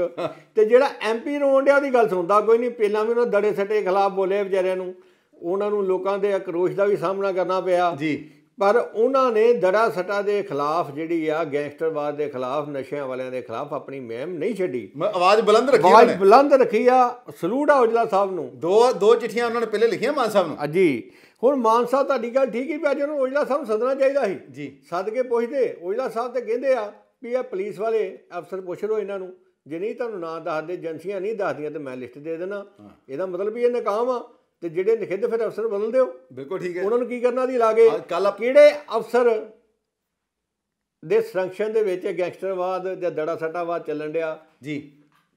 ਤੇ ਜਿਹੜਾ ਐਮਪੀ ਰੋਂਡਿਆ ਦੀ ਗੱਲ ਸੁਣਦਾ ਕੋਈ ਨਹੀਂ ਪਹਿਲਾਂ ਵੀ ਉਹਨਾਂ ਦੜੇ ਸੱਟੇ ਖਿਲਾਫ ਬੋਲੇ ਵਿਚਾਰਿਆਂ ਨੂੰ ਉਹਨਾਂ ਨੂੰ ਲੋਕਾਂ ਦੇ ਅਕਰੋਸ਼ ਦਾ ਵੀ ਸਾਹਮਣਾ ਕਰਨਾ ਪਿਆ ਜੀ ਪਰ ਉਹਨਾਂ ਨੇ ਦੜਾ ਸਟਾ ਦੇ ਖਿਲਾਫ ਜਿਹੜੀ ਆ ਗੈਂਗਸਟਰਵਾਦ ਦੇ ਖਿਲਾਫ ਨਸ਼ਿਆਂ ਵਾਲਿਆਂ ਦੇ ਖਿਲਾਫ ਆਪਣੀ ਮਹਿਮ ਨਹੀਂ ਛੱਡੀ ਆਵਾਜ਼ ਬੁਲੰਦ ਰੱਖੀ ਆਵਾਜ਼ ਬੁਲੰਦ ਰੱਖੀ ਆ ਸਲੂਟ ਆ ਉਜਲਾ ਸਾਹਿਬ ਨੂੰ ਦੋ ਦੋ ਚਿੱਠੀਆਂ ਉਹਨਾਂ ਨੇ ਪਹਿਲੇ ਲਿਖੀਆਂ ਮਾਨ ਸਾਹਿਬ ਨੂੰ ਹਾਂਜੀ ਹੁਣ ਮਾਨ ਸਾਹਿਬ ਤੁਹਾਡੀ ਗੱਲ ਠੀਕ ਹੀ ਪਿਆ ਜਿਹਨੂੰ ਉਜਲਾ ਸਾਹਿਬ ਸਦਨਾ ਚਾਹੀਦਾ ਸੀ ਜੀ ਸੱਦ ਕੇ ਪੁੱਛਦੇ ਉਜਲਾ ਸਾਹਿਬ ਤੇ ਕਹਿੰਦੇ ਆ ਵੀ ਇਹ ਪੁਲਿਸ ਵਾਲੇ ਅਫਸਰ ਪੁੱਛ ਲੋ ਇਹਨਾਂ ਨੂੰ ਜੇ ਨਹੀਂ ਤੁਹਾਨੂੰ ਨਾਂ ਦੱਸਦੇ ਏਜੰਸੀਆਂ ਨਹੀਂ ਦੱਸਦੀਆਂ ਤੇ ਮੈਂ ਲਿਸਟ ਦੇ ਦੇਣਾ ਇਹਦਾ ਮਤਲਬ ਵੀ ਇਹ ਨਕਾਮ ਆ ਤੇ ਜਿਹੜੇ ਨਿਖਿੱਧ ਫਿਰ ਅਫਸਰ ਬਦਲ ਦਿਓ ਬਿਲਕੁਲ ਠੀਕ ਹੈ ਉਹਨਾਂ ਨੂੰ ਕੀ ਕਰਨਾ ਦੀ ਲਾਗੇ ਕਿਹੜੇ ਅਫਸਰ ਦੇ ਸੰਰਕਸ਼ਣ ਦੇ ਵਿੱਚ ਗੈਂਗਸਟਰਵਾਦ ਜਾਂ ਦੜਾ ਸੱਟਾਵਾਦ ਚੱਲਣ ਡਿਆ ਜੀ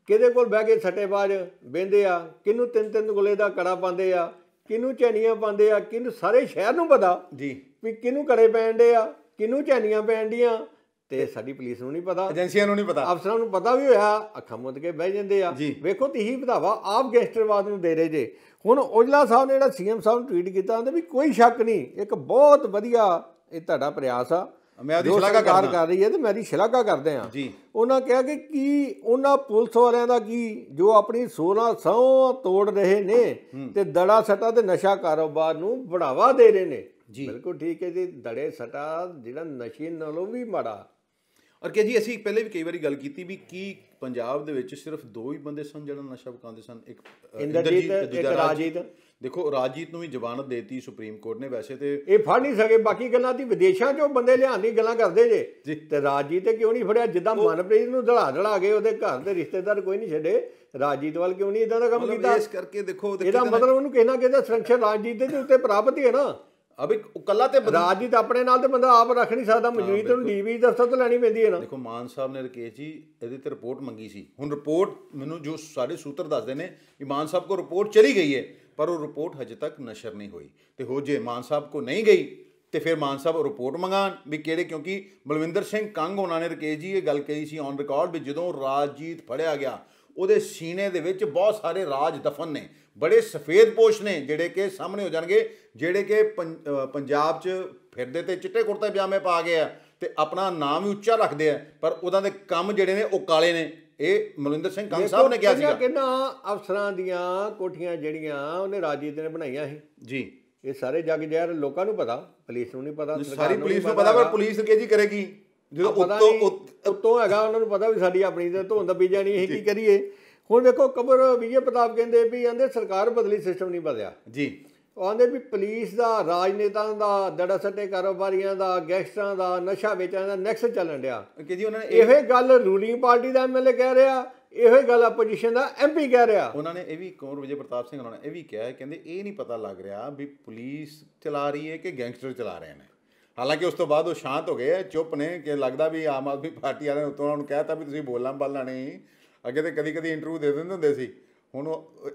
ਕਿਹਦੇ ਕੋਲ ਬਹਿ ਕੇ ਸੱਟੇਬਾਜ਼ ਬੈੰਦੇ ਆ ਕਿਨੂੰ ਤਿੰਨ ਤਿੰਨ ਗੁਲੇ ਦਾ ਕੜਾ ਪਾਉਂਦੇ ਆ ਕਿਨੂੰ ਚੈਨੀਆਂ ਪਾਉਂਦੇ ਆ ਕਿਨ ਸਾਰੇ ਸ਼ਹਿਰ ਨੂੰ ਪਤਾ ਜੀ ਵੀ ਕਿਨੂੰ ਕੜੇ ਪੈਣਦੇ ਆ ਕਿਨੂੰ ਚੈਨੀਆਂ ਪੈਣਦੀਆਂ ਤੇ ਸਾਡੀ ਪੁਲਿਸ ਨੂੰ ਨਹੀਂ ਪਤਾ ਏਜੰਸੀਆਂ ਨੂੰ ਨਹੀਂ ਪਤਾ ਅਫਸਰਾਂ ਨੂੰ ਪਤਾ ਵੀ ਹੋਇਆ ਅੱਖਾਂ ਮੁੱਦ ਕੇ ਬਹਿ ਜਾਂਦੇ ਆ ਵੇਖੋ ਤੀਹੀ ਵਧਾਵਾ ਆਪ ਗੈਂਗਸਟਰਵਾਦ ਨੂੰ ਦੇ ਰਹੇ ਜੇ ਹੁਣ ਔਜਲਾ ਸਾਹਿਬ ਨੇ ਜਿਹੜਾ ਸੀਐਮ ਸਾਹਿਬ ਨੂੰ ਟਵੀਟ ਕੀਤਾ ਉਹਦੇ ਵੀ ਕੋਈ ਸ਼ੱਕ ਨਹੀਂ ਇੱਕ ਬਹੁਤ ਵਧੀਆ ਇਹ ਤੁਹਾਡਾ ਪ੍ਰਯਾਸ ਆ ਮੈਂ ਉਹਦੀ ਸ਼ਲਾਘਾ ਕਰ ਰਹੀ ਹੈ ਤੇ ਮੈਂ ਦੀ ਸ਼ਲਾਘਾ ਕਰਦੇ ਆ ਜੀ ਉਹਨਾਂ ਕਿਹਾ ਕਿ ਕੀ ਉਹਨਾਂ ਪੁਲਿਸ ਵਾਲਿਆਂ ਦਾ ਕੀ ਜੋ ਆਪਣੀ ਸੋਨਾ ਸੌ ਤੋੜ ਰਹੇ ਨੇ ਤੇ ਦੜਾ ਸਟਾ ਤੇ ਨਸ਼ਾ ਕਾਰੋਬਾਰ ਨੂੰ ਵਧਾਵਾ ਦੇ ਰਹੇ ਨੇ ਜੀ ਬਿਲਕੁਲ ਠੀਕ ਹੈ ਜੀ ਦੜੇ ਸਟਾ ਜਿਹੜਾ ਨਸ਼ੇ ਨਾਲੋਂ ਵੀ ਮਾੜਾ ਔਰ ਕਿ ਜੀ ਅਸੀਂ ਪਹਿਲੇ ਵੀ ਕਈ ਵਾਰੀ ਗੱਲ ਕੀਤੀ ਵੀ ਕੀ ਪੰਜਾਬ ਦੇ ਵਿੱਚ ਸਿਰਫ ਦੋ ਹੀ ਬੰਦੇ ਸਨ ਜਿਹੜਾ ਨਸ਼ਾ ਵਕਾਉਂਦੇ ਸਨ ਇੱਕ ਇੰਦਰਜੀਤ ਇੱਕ ਰਾਜੀਤ ਦੇਖੋ ਰਾਜੀਤ ਨੂੰ ਵੀ ਜ਼ਮਾਨਤ ਦੇਤੀ ਸੁਪਰੀਮ ਕੋਰਟ ਨੇ ਵੈਸੇ ਤੇ ਇਹ ਫੜ ਨਹੀਂ ਸਕੇ ਬਾਕੀ ਗੱਲਾਂ ਦੀ ਵਿਦੇਸ਼ਾਂ ਚੋਂ ਬੰਦੇ ਲਿਆਉਣ ਦੀ ਗੱਲਾਂ ਕਰਦੇ ਜੇ ਤੇ ਰਾਜੀਤ ਕਿਉਂ ਨਹੀਂ ਫੜਿਆ ਜਿੱਦਾਂ ਮਨਪ੍ਰੀਤ ਨੂੰ ਧੜਾ ਧੜਾ ਗਏ ਉਹਦੇ ਘਰ ਦੇ ਰਿਸ਼ਤੇਦਾਰ ਕੋਈ ਨਹੀਂ ਛੱਡੇ ਰਾਜੀਤ ਵਾਲ ਕਿਉਂ ਨਹੀਂ ਇਦਾਂ ਦਾ ਕੰਮ ਕੀਤਾ ਇਸ ਕਰਕੇ ਦੇਖੋ ਇਹਦਾ ਮਤਲਬ ਉਹਨੂੰ ਕਿਹਨਾ ਇਹਦਾ ਸੁਰੱਖਿਆ ਰਾਜੀਤ ਦੇ ਉੱਤੇ ਪ੍ਰਾਪਤੀ ਹੈ ਨਾ ਅਬੇ ਕੱਲਾ ਤੇ ਤਾਂ ਆਪਣੇ ਨਾਲ ਤੇ ਬੰਦਾ ਆਪ ਰੱਖ ਨਹੀਂ ਸਕਦਾ ਮਜੂਰੀ ਤੇ ਡੀਵੀ ਦਫ਼ਤਰ ਤੋਂ ਲੈਣੀ ਪੈਂਦੀ ਹੈ ਨਾ ਦੇਖੋ ਮਾਨ ਸਾਹਿਬ ਨੇ ਰਕੇਸ਼ ਜੀ ਇਹਦੀ ਤੇ ਰਿਪੋਰਟ ਮੰਗੀ ਸੀ ਹੁਣ ਰਿਪੋਰਟ ਮੈਨੂੰ ਜੋ ਸਾਡੇ ਸੂਤਰ ਦੱਸਦੇ ਨੇ ਕਿ ਮਾਨ ਸਾਹਿਬ ਕੋ ਰਿਪੋਰਟ ਚਲੀ ਗਈ ਹੈ ਪਰ ਉਹ ਰਿਪੋਰਟ ਹਜੇ ਤੱਕ ਨਸ਼ਰ ਨਹੀਂ ਹੋਈ ਤੇ ਹੋ ਜੇ ਮਾਨ ਸਾਹਿਬ ਕੋ ਨਹੀਂ ਗਈ ਤੇ ਫਿਰ ਮਾਨ ਸਾਹਿਬ ਰਿਪੋਰਟ ਮੰਗਾਣ ਵੀ ਕਿਹੜੇ ਕਿਉਂਕਿ ਬਲਵਿੰਦਰ ਸਿੰਘ ਕੰਗ ਉਹਨਾਂ ਨੇ ਰਕੇਸ਼ ਜੀ ਇਹ ਗੱਲ ਕਹੀ ਸੀ ਔਨ ਰਿਕਾਰਡ ਵੀ ਜਦੋਂ ਰਾਜਜੀਤ ਫੜਿਆ ਗਿਆ ਉਹਦੇ ਸੀਨੇ ਦੇ ਵਿੱਚ ਬਹੁਤ ਸਾਰੇ ਰਾਜ ਦਫਨ ਨੇ ਬੜੇ ਸਫੇਦ ਪੋਸ਼ ਨੇ ਜਿਹੜੇ ਕਿ ਸਾਹਮਣੇ ਹੋ ਜਾਣਗੇ ਜਿਹੜੇ ਕਿ ਪੰਜਾਬ 'ਚ ਫਿਰਦੇ ਤੇ ਚਿੱਟੇ ਕੁੜਤੇ ਪਜਾਮੇ ਪਾ ਗਏ ਆ ਤੇ ਆਪਣਾ ਨਾਮ ਹੀ ਉੱਚਾ ਰੱਖਦੇ ਆ ਪਰ ਉਹਨਾਂ ਦੇ ਕੰਮ ਜਿਹੜੇ ਨੇ ਉਹ ਕਾਲੇ ਨੇ ਇਹ ਮਨਿੰਦਰ ਸਿੰਘ ਕੰਗ ਸਾਹਿਬ ਨੇ ਕਿਹਾ ਸੀਗਾ ਕਿੰਨਾ ਅਫਸਰਾਂ ਦੀਆਂ ਕੋਠੀਆਂ ਜਿਹੜੀਆਂ ਉਹਨੇ ਦੇ ਨੇ ਬਣਾਈਆਂ ਸੀ ਜੀ ਇਹ ਸਾਰੇ ਜੱਗ ਜਹਿਰ ਲੋਕਾਂ ਨੂੰ ਪਤਾ ਪੁਲਿਸ ਨੂੰ ਨਹੀਂ ਪਤਾ ਸਾਰੀ ਪੁਲਿਸ ਨੂੰ ਪਤਾ ਪਰ ਪੁਲਿਸ ਕੀ ਜੀ ਕਰੇਗੀ ਜਦੋਂ ਉੱਤੋਂ ਉੱਤੋਂ ਹੈਗਾ ਉਹਨਾਂ ਨੂੰ ਪਤਾ ਵੀ ਸਾਡੀ ਆਪਣੀ ਤੇ ਧੋਣ ਦਾ ਬੀਜਾ ਨਹੀਂ ਇਹ ਕੀ ਕਰੀਏ ਹੁਣ ਵੇਖੋ ਕਬਰ ਵਿਜੇ ਪ੍ਰਤਾਪ ਕਹਿੰਦੇ ਵੀ ਕਹਿੰਦੇ ਸਰਕਾਰ ਬਦਲੀ ਸਿਸਟਮ ਨਹੀਂ ਬਦਲਿਆ ਜੀ ਆਂਦੇ ਵੀ ਪੁਲਿਸ ਦਾ ਰਾਜਨੇਤਾਵਾਂ ਦਾ ਸੱਟੇ ਕਾਰੋਬਾਰੀਆਂ ਦਾ ਗੈਂਗਸਟਰਾਂ ਦਾ ਨਸ਼ਾ ਵੇਚਣ ਦਾ ਨੈਕਸਸ ਚੱਲਣ ਡਿਆ ਕਿ ਜੀ ਉਹਨਾਂ ਨੇ ਇਹੋ ਗੱਲ ਰੂਲਿੰਗ ਪਾਰਟੀ ਦਾ ਐਮਐਲਏ ਕਹਿ ਰਿਹਾ ਇਹੋ ਗੱਲ ਆਪੋਜੀਸ਼ਨ ਦਾ ਐਮਪੀ ਕਹਿ ਰਿਹਾ ਉਹਨਾਂ ਨੇ ਇਹ ਵੀ ਕੌਰ ਵਿਜੇ ਪ੍ਰਤਾਪ ਸਿੰਘ ਉਹਨਾਂ ਨੇ ਇਹ ਵੀ ਕਿਹਾ ਕਹਿੰਦੇ ਇਹ ਨਹੀਂ ਪਤਾ ਲੱਗ ਰਿਹਾ ਵੀ ਪੁਲਿਸ ਚਲਾ ਰਹੀ ਹੈ ਕਿ ਗੈਂਗਸਟਰ ਚਲਾ ਰਹੇ ਨੇ ਹਾਲਾਂਕਿ ਉਸ ਤੋਂ ਬਾਅਦ ਉਹ ਸ਼ਾਂਤ ਹੋ ਗਏ ਚੁੱਪ ਨੇ ਕਿ ਲੱਗਦਾ ਵੀ ਆਮ ਆਦਮੀ ਪਾਰਟੀ ਵਾਲਿਆਂ ਨੇ ਉਤੋਂ ਉਹਨਾਂ ਨੂੰ ਕਹਿਤਾ ਵੀ ਤੁਸੀਂ ਬੋਲਾਂ ਬਾਲਾਂ ਨਹੀਂ ਅੱਗੇ ਤੇ ਕਦੀ ਕਦੀ ਇੰਟਰਵਿਊ ਦੇ ਦਿੰਦੇ ਹੁੰਦੇ ਸੀ ਹੁਣ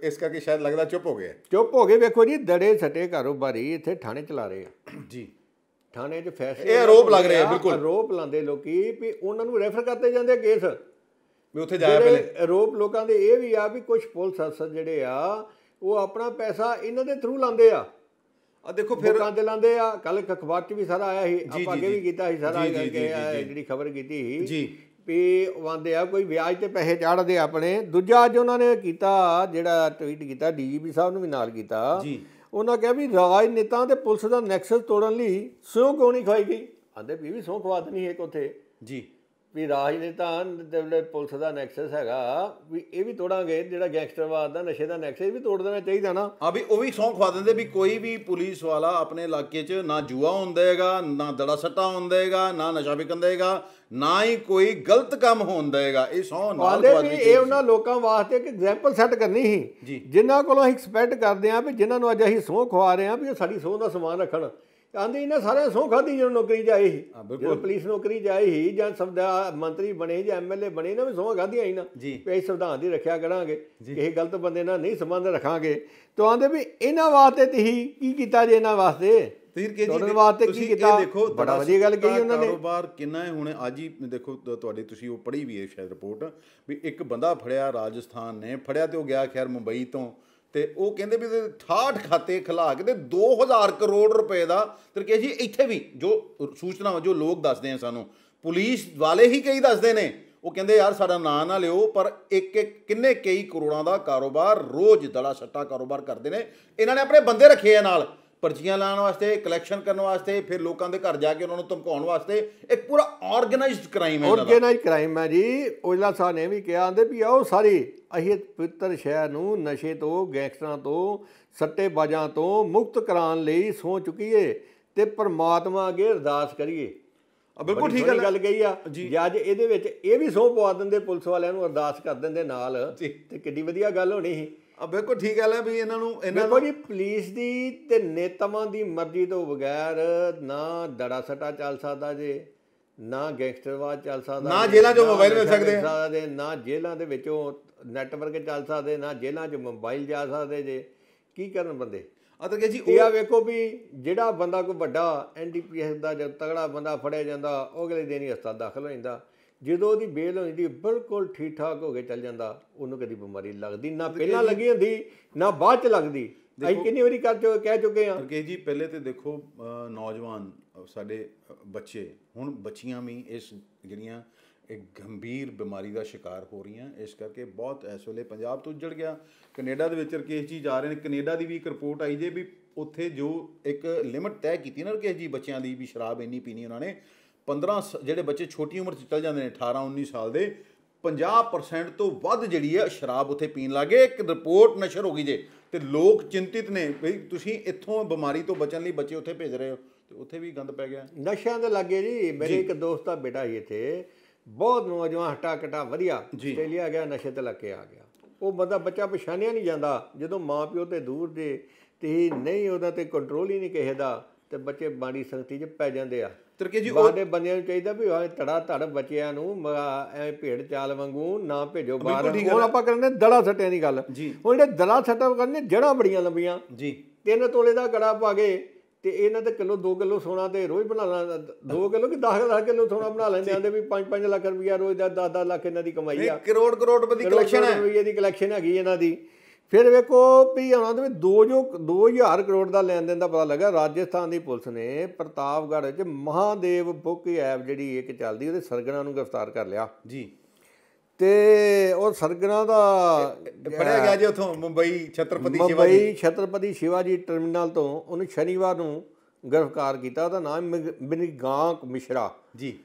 ਇਸ ਕਰਕੇ ਸ਼ਾਇਦ ਲੱਗਦਾ ਚੁੱਪ ਹੋ ਗਿਆ ਚੁੱਪ ਹੋ ਗਏ ਵੇਖੋ ਜੀ ਦੜੇ ਸਟੇ ਕਾਰੋਬਾਰੀ ਇੱਥੇ ਥਾਣੇ ਚਲਾ ਰਹੇ ਆ ਜੀ ਥਾਣੇ 'ਚ ਫੈਸਲੇ ਇਹ ਆਰੋਪ ਲੱਗ ਰਹੇ ਆ ਬਿਲਕੁਲ ਆਰੋਪ ਲਾਉਂਦੇ ਲੋਕੀ ਵੀ ਉਹਨਾਂ ਨੂੰ ਰੈਫਰ ਕਰਦੇ ਜਾਂਦੇ ਕੇਸ ਵੀ ਉੱਥੇ ਜਾਇਆ ਪਹਿਲੇ ਆਰੋਪ ਲੋਕਾਂ ਦੇ ਇਹ ਵੀ ਆ ਵੀ ਕੁਝ ਪੁਲਿਸ ਅਫਸਰ ਜਿਹੜੇ ਆ ਉਹ ਆਪਣਾ ਪੈਸਾ ਇਹਨਾਂ ਦੇ ਥਰੂ ਲਾਉਂਦੇ ਆ ਆ ਦੇਖੋ ਫਿਰ ਲੋਕਾਂ ਦੇ ਲਾਉਂਦੇ ਆ ਕੱਲ ਅਖਬਾਰ 'ਚ ਵੀ ਸਾਰਾ ਆਇਆ ਸੀ ਆਪਾਂ ਅੱਗੇ ਵੀ ਕੀਤਾ ਸੀ ਸਾਰਾ ਕਰਕੇ ਜਿਹੜੀ ਖਬਰ ਕੀਤੀ ਸੀ ਵੀ ਵਾਂਦੇ ਆ ਕੋਈ ਵਿਆਜ ਤੇ ਪੈਸੇ ਚਾੜਦੇ ਆਪਣੇ ਦੂਜਾ ਅੱਜ ਉਹਨਾਂ ਨੇ ਕੀਤਾ ਜਿਹੜਾ ਟਵੀਟ ਕੀਤਾ ਡੀਜੀਪੀ ਸਾਹਿਬ ਨੂੰ ਵੀ ਨਾਲ ਕੀਤਾ ਜੀ ਉਹਨਾਂ ਕਹੇ ਵੀ ਰਾਜਨੇਤਾ ਤੇ ਪੁਲਿਸ ਦਾ ਨੈਕਸਸ ਤੋੜਨ ਲਈ ਸਿਉਂ ਕਿਉਂ ਨਹੀਂ ਖਾਈ ਗਈ ਆਂਦੇ ਵੀ ਵੀ ਸਿਉਂ ਖਵਾਦ ਨਹੀਂ ਇੱਕ ਉਥੇ ਜੀ ਵੀ ਰਾਜ ਦੇ ਤਾਂ ਜਿਹੜੇ ਪੁਲਿਸ ਦਾ ਨੈਕਸਸ ਹੈਗਾ ਵੀ ਇਹ ਵੀ ਤੋੜਾਂਗੇ ਜਿਹੜਾ ਗੈਂਗਸਟਰਵਾਦ ਦਾ ਨਸ਼ੇ ਦਾ ਨੈਕਸਸ ਇਹ ਵੀ ਤੋੜ ਦੇਣਾ ਚਾਹੀਦਾ ਨਾ ਹਾਂ ਵੀ ਉਹ ਵੀ ਸੌਂ ਖਵਾ ਦਿੰਦੇ ਵੀ ਕੋਈ ਵੀ ਪੁਲਿਸ ਵਾਲਾ ਆਪਣੇ ਇਲਾਕੇ 'ਚ ਨਾ ਜੂਆ ਹੁੰਦਾ ਹੈਗਾ ਨਾ ਦੜਾ ਸੱਟਾ ਹੁੰਦਾ ਹੈਗਾ ਨਾ ਨਸ਼ਾ ਵਿਕੰਦਾ ਹੈਗਾ ਨਾ ਹੀ ਕੋਈ ਗਲਤ ਕੰਮ ਹੁੰਦਾ ਹੈਗਾ ਇਹ ਸੌਂ ਨਾਲ ਖਵਾ ਦਿੱਤੀ ਇਹ ਉਹਨਾਂ ਲੋਕਾਂ ਵਾਸਤੇ ਇੱਕ ਐਗਜ਼ਾਮਪਲ ਸੈੱਟ ਕਰਨੀ ਸੀ ਜਿਨ੍ਹਾਂ ਕੋਲੋਂ ਅਸੀਂ ਐਕਸਪੈਕਟ ਕਰਦੇ ਆਂ ਵੀ ਜਿਨ੍ਹਾਂ ਨੂੰ ਅੱਜ ਅਸੀਂ ਸੌਂ ਖਵਾ ਰਹੇ ਆਂ ਵੀ ਇਹ ਸਾਡੀ ਸੌਂ ਦਾ ਸਮਾਨ ਰੱਖਣ ਆਂਦੀ ਇਹਨਾਂ ਸਾਰਿਆਂ ਸੌ ਖਾਦੀ ਜਦੋਂ ਨੌਕਰੀ ਜਾਈ ਹੀ ਸੀ ਪੁਲਿਸ ਨੌਕਰੀ ਜਾਈ ਹੀ ਸੀ ਜਾਂ ਸਬਦਾ ਮੰਤਰੀ ਬਣੇ ਜਾਂ ਐਮਐਲਏ ਬਣੇ ਨਾ ਵੀ ਸੌ ਖਾਦੀਆਂ ਆਈ ਨਾ ਵੀ ਇਹ ਸੰਵਿਧਾਨ ਦੀ ਰੱਖਿਆ ਕਰਾਂਗੇ ਕਿਸੇ ਗਲਤ ਬੰਦੇ ਨਾਲ ਨਹੀਂ ਸੰਬੰਧ ਰੱਖਾਂਗੇ ਤਾਂ ਆਂਦੇ ਵੀ ਇਹਨਾਂ ਵਾਸਤੇ ਤੁਸੀਂ ਕੀ ਕੀਤਾ ਜੇ ਇਹਨਾਂ ਵਾਸਤੇ ਤੀਰ ਕੇ ਜੀ ਵਾਸਤੇ ਕੀ ਕੀਤਾ ਦੇਖੋ ਬੜਾ ਵਧੀਆ ਗੱਲ ਕਹੀ ਉਹਨਾਂ ਨੇ ਕਾਰੋਬਾਰ ਕਿੰਨਾ ਹੈ ਹੁਣ ਅੱਜ ਹੀ ਦੇਖੋ ਤੁਹਾਡੇ ਤੁਸੀਂ ਉਹ ਪੜ੍ਹੀ ਵੀ ਹੈ ਸ਼ਾਇਦ ਰਿਪੋਰਟ ਵੀ ਇੱਕ ਬੰਦਾ ਫੜਿਆ ਰਾਜਸਥਾਨ ਨੇ ਫੜਿਆ ਤੇ ਉਹ ਗਿਆ ਖੈਰ ਮੁੰਬਈ ਤੋਂ ਤੇ ਉਹ ਕਹਿੰਦੇ ਵੀ 68 ਖਾਤੇ ਖਿਲਾ ਕੇ ਤੇ 2000 ਕਰੋੜ ਰੁਪਏ ਦਾ ਤਰਕੇ ਜੀ ਇੱਥੇ ਵੀ ਜੋ ਸੂਚਨਾ ਜੋ ਲੋਕ ਦੱਸਦੇ ਆ ਸਾਨੂੰ ਪੁਲਿਸ ਵਾਲੇ ਹੀ ਕਈ ਦੱਸਦੇ ਨੇ ਉਹ ਕਹਿੰਦੇ ਯਾਰ ਸਾਡਾ ਨਾਂ ਨਾ ਲਿਓ ਪਰ ਇੱਕ ਇੱਕ ਕਿੰਨੇ ਕਈ ਕਰੋੜਾਂ ਦਾ ਕਾਰੋਬਾਰ ਰੋਜ਼ ਦੜਾ ਸੱਟਾ ਕਾਰੋਬਾਰ ਕਰਦੇ ਨੇ ਇਹਨਾਂ ਨੇ ਆਪਣੇ ਬੰਦੇ ਰੱਖੇ ਆ ਨਾਲ ਪਰਚੀਆਂ ਲਾਉਣ ਵਾਸਤੇ ਕਲੈਕਸ਼ਨ ਕਰਨ ਵਾਸਤੇ ਫਿਰ ਲੋਕਾਂ ਦੇ ਘਰ ਜਾ ਕੇ ਉਹਨਾਂ ਨੂੰ ਧਮਕਾਉਣ ਵਾਸਤੇ ਇੱਕ ਪੂਰਾ ਆਰਗੇਨਾਈਜ਼ਡ ਕ੍ਰਾਈਮ ਹੈ ਆਰਗੇਨਾਈਜ਼ਡ ਕ੍ਰਾਈਮ ਹੈ ਜੀ ਉਜਲਾ ਸਾਹ ਨੇ ਵੀ ਕਿਹਾ ਆਂਦੇ ਵੀ ਆਓ ਸਾਰੇ ਇਹ ਪਵਿੱਤਰ ਸ਼ਹਿਰ ਨੂੰ ਨਸ਼ੇ ਤੋਂ ਗੈਂਗਸਟਰਾਂ ਤੋਂ ਸੱਟੇਬਾਜ਼ਾਂ ਤੋਂ ਮੁਕਤ ਕਰਾਉਣ ਲਈ ਸੋਚ ਚੁੱਕੀਏ ਤੇ ਪਰਮਾਤਮਾ ਅਗੇ ਅਰਦਾਸ ਕਰੀਏ ਬਿਲਕੁਲ ਠੀਕ ਗੱਲ ਗਈ ਆ ਅੱਜ ਇਹਦੇ ਵਿੱਚ ਇਹ ਵੀ ਸੋਹ ਪਵਾ ਦਿੰਦੇ ਪੁਲਿਸ ਵਾਲਿਆਂ ਨੂੰ ਅਰਦਾਸ ਕਰ ਦਿੰਦੇ ਨਾਲ ਤੇ ਕਿੱਡੀ ਵਧੀਆ ਗੱਲ ਹੋਣੀ ਸੀ ਆ ਬਿਲਕੁਲ ਠੀਕ ਹੈ ਲੈ ਵੀ ਇਹਨਾਂ ਨੂੰ ਇਹਨਾਂ ਨੂੰ ਜੀ ਪੁਲਿਸ ਦੀ ਤੇ ਨੇਤਾਵਾਂ ਦੀ ਮਰਜ਼ੀ ਤੋਂ ਬਗੈਰ ਨਾ ਡੜਾ ਸਟਾ ਚੱਲ ਸਕਦਾ ਜੇ ਨਾ ਗੈਂਗਸਟਰਵਾਦ ਚੱਲ ਸਕਦਾ ਨਾ ਜੇਲ੍ਹਾਂ 'ਚੋਂ ਮੋਬਾਈਲ ਮਿਲ ਸਕਦੇ ਨਾ ਜੇਲ੍ਹਾਂ ਦੇ ਵਿੱਚੋਂ ਨੈਟਵਰਕ ਚੱਲ ਸਕਦੇ ਨਾ ਜੇਲ੍ਹਾਂ 'ਚ ਮੋਬਾਈਲ ਜਾ ਸਕਦੇ ਜੇ ਕੀ ਕਰਨ ਬੰਦੇ ਤਾਂ ਕਿ ਜੀ ਉਹ ਵੇਖੋ ਵੀ ਜਿਹੜਾ ਬੰਦਾ ਕੋਈ ਵੱਡਾ ਐਨਡੀਪੀਐਸ ਦਾ ਜਦ ਤਗੜਾ ਬੰਦਾ ਫੜਿਆ ਜਾਂਦਾ ਉਹ ਅਗਲੇ ਦਿਨ ਹੀ ਹਸਪਤਾਲ ਦਾਖਲ ਹੋ ਜਾਂਦਾ ਜਦੋਂ ਉਹਦੀ ਬੇਲ ਹੋ ਜਾਂਦੀ ਬਿਲਕੁਲ ਠੀਕ ਠਾਕ ਹੋ ਕੇ ਚੱਲ ਜਾਂਦਾ ਉਹਨੂੰ ਕਦੀ ਬਿਮਾਰੀ ਲੱਗਦੀ ਨਾ ਪਹਿਲਾਂ ਲੱਗੀ ਹੁੰਦੀ ਨਾ ਬਾਅਦ ਚ ਲੱਗਦੀ ਅਸੀਂ ਕਿੰਨੀ ਵਾਰੀ ਕਰ ਚੁੱਕੇ ਕਹਿ ਚੁੱਕੇ ਆ ਕਿ ਜੀ ਪਹਿਲੇ ਤੇ ਦੇਖੋ ਨੌਜਵਾਨ ਸਾਡੇ ਬੱਚੇ ਹੁਣ ਬੱਚੀਆਂ ਵੀ ਇਸ ਜਿਹੜੀਆਂ ਇੱਕ ਗੰਭੀਰ ਬਿਮਾਰੀ ਦਾ ਸ਼ਿਕਾਰ ਹੋ ਰਹੀਆਂ ਇਸ ਕਰਕੇ ਬਹੁਤ ਇਸ ਵੇਲੇ ਪੰਜਾਬ ਤੋਂ ਉੱਜੜ ਗਿਆ ਕੈਨੇਡਾ ਦੇ ਵਿੱਚ ਰਕੇਸ਼ ਜੀ ਜਾ ਰਹੇ ਨੇ ਕੈਨੇਡਾ ਦੀ ਵੀ ਇੱਕ ਰਿਪੋਰਟ ਆਈ ਜੇ ਵੀ ਉੱਥੇ ਜੋ ਇੱਕ ਲਿਮਟ ਤੈਅ ਕੀਤੀ ਨਾ ਰਕੇਸ਼ ਜੀ ਬੱਚਿਆਂ ਦੀ ਵੀ ਸ਼ਰਾਬ ਇੰਨੀ ਪੀਣੀ ਉਹਨਾਂ ਨੇ 15 ਜਿਹੜੇ ਬੱਚੇ ਛੋਟੀ ਉਮਰ 'ਚ ਚਲ ਜਾਂਦੇ ਨੇ 18 19 ਸਾਲ ਦੇ 50% ਤੋਂ ਵੱਧ ਜਿਹੜੀ ਹੈ ਸ਼ਰਾਬ ਉੱਥੇ ਪੀਣ ਲੱਗੇ ਇੱਕ ਰਿਪੋਰਟ ਨਸ਼ਰ ਹੋ ਗਈ ਜੇ ਤੇ ਲੋਕ ਚਿੰਤਿਤ ਨੇ ਵੀ ਤੁਸੀਂ ਇੱਥੋਂ ਬਿਮਾਰੀ ਤੋਂ ਬਚਣ ਲਈ ਬੱਚੇ ਉੱਥੇ ਭੇਜ ਰਹੇ ਹੋ ਤੇ ਉੱਥੇ ਵੀ ਗੰਦ ਪੈ ਗਿਆ ਨਸ਼ਿਆਂ ਦੇ ਲੱਗੇ ਜੀ ਮੇਰੇ ਇੱਕ ਦੋਸਤ ਦਾ ਬੇਟਾ ਹੀ ਇੱਥੇ ਬਹੁਤ ਨੌਜਵਾਨ ਹਟਾ ਕਟਾ ਵਧੀਆ ਆਸਟ੍ਰੇਲੀਆ ਗਿਆ ਨਸ਼ੇ ਤੇ ਲੱਗ ਕੇ ਆ ਗਿਆ ਉਹ ਬੰਦਾ ਬੱਚਾ ਪਛਾਣਿਆ ਨਹੀਂ ਜਾਂਦਾ ਜਦੋਂ ਮਾਂ ਪਿਓ ਤੇ ਦੂਰ ਦੇ ਤੇ ਨਹੀਂ ਉਹਦਾ ਤੇ ਕੰਟਰੋਲ ਹੀ ਨਹੀਂ ਕਿਸੇ ਦਾ ਤੇ ਬੱਚੇ ਬਾੜੀ ਸੰਗਤੀ 'ਚ ਪੈ ਜਾਂਦੇ ਆ ਤਰਕੇ ਜੀ ਉਹਦੇ ਬੰਦਿਆਂ ਨੂੰ ਚਾਹੀਦਾ ਵੀ ਆਏ ਤੜਾ ਧੜ ਬੱਚਿਆਂ ਨੂੰ ਐ ਭੇਡ ਚਾਲ ਵਾਂਗੂ ਨਾ ਭੇਜੋ ਬਾਹਰ ਹੁਣ ਆਪਾਂ ਕਰਨੇ ਦੜਾ ਸੱਟਿਆਂ ਦੀ ਗੱਲ ਹੁਣ ਜਿਹੜੇ ਦੜਾ ਸੱਟਾਂ ਕਰਨੇ ਜੜਾਂ ਬੜੀਆਂ ਲੰਬੀਆਂ ਜੀ ਤਿੰਨ ਤੋਲੇ ਦਾ ਗੜਾ ਪਾ ਕੇ ਤੇ ਇਹਨਾਂ ਤੇ ਕਿਲੋ 2 ਕਿਲੋ ਸੋਨਾ ਤੇ ਰੋਜ਼ ਲਾ 2 ਕਿਲੋ ਕਿ 10 10 ਕਿਲੋ ਸੋਨਾ ਬਣਾ ਲੈਂਦੇ ਆਂਦੇ ਵੀ 5 5 ਲੱਖ ਰੁਪਈਆ ਰੋਜ਼ ਦਾ 10 10 ਲੱਖ ਇਹਨਾਂ ਦੀ ਕਮਾਈ ਆ ਕਰੋੜ ਕਰੋੜ ਰੁਪਏ ਦੀ ਕਲੈਕਸ਼ਨ ਹੈ ਰੁਪਈਏ ਦੀ ਕਲੈਕਸ਼ਨ ਹੈਗੀ ਇਹਨਾਂ ਦੀ ਫਿਰ ਵੇਖੋ ਵੀ ਉਹਨਾਂ ਦੇ ਵਿੱਚ 2 ਜੋ 2000 ਕਰੋੜ ਦਾ ਲੈਣ ਦੇਣ ਦਾ ਪਤਾ ਲੱਗਾ ਰਾਜਸਥਾਨ ਦੀ ਪੁਲਿਸ ਨੇ ਪ੍ਰਤਾਪਗੜ੍ਹ ਵਿੱਚ ਮਹਾਦੇਵ ਬੁੱਕ ਐਪ ਜਿਹੜੀ ਇੱਕ ਚੱਲਦੀ ਉਹਦੇ ਸਰਗਣਾ ਨੂੰ ਗ੍ਰਿਫਤਾਰ ਕਰ ਲਿਆ ਜੀ ਤੇ ਉਹ ਸਰਗਣਾ ਦਾ ਪੜਿਆ ਗਿਆ ਜੀ ਉਥੋਂ ਮੁੰਬਈ ਛਤਰਪਤੀ ਸ਼ਿਵਾਜੀ ਮੁੰਬਈ ਛਤਰਪਤੀ ਸ਼ਿਵਾਜੀ ਟਰਮੀਨਲ ਤੋਂ ਉਹਨੂੰ ਸ਼ਨੀਵਾਰ ਨੂੰ ਗ੍ਰਿਫਤਾਰ ਕੀਤਾ ਉਹਦਾ ਨਾਮ ਬਿਨਗਾਂਕ ਮਿਸ਼ਰਾ ਜੀ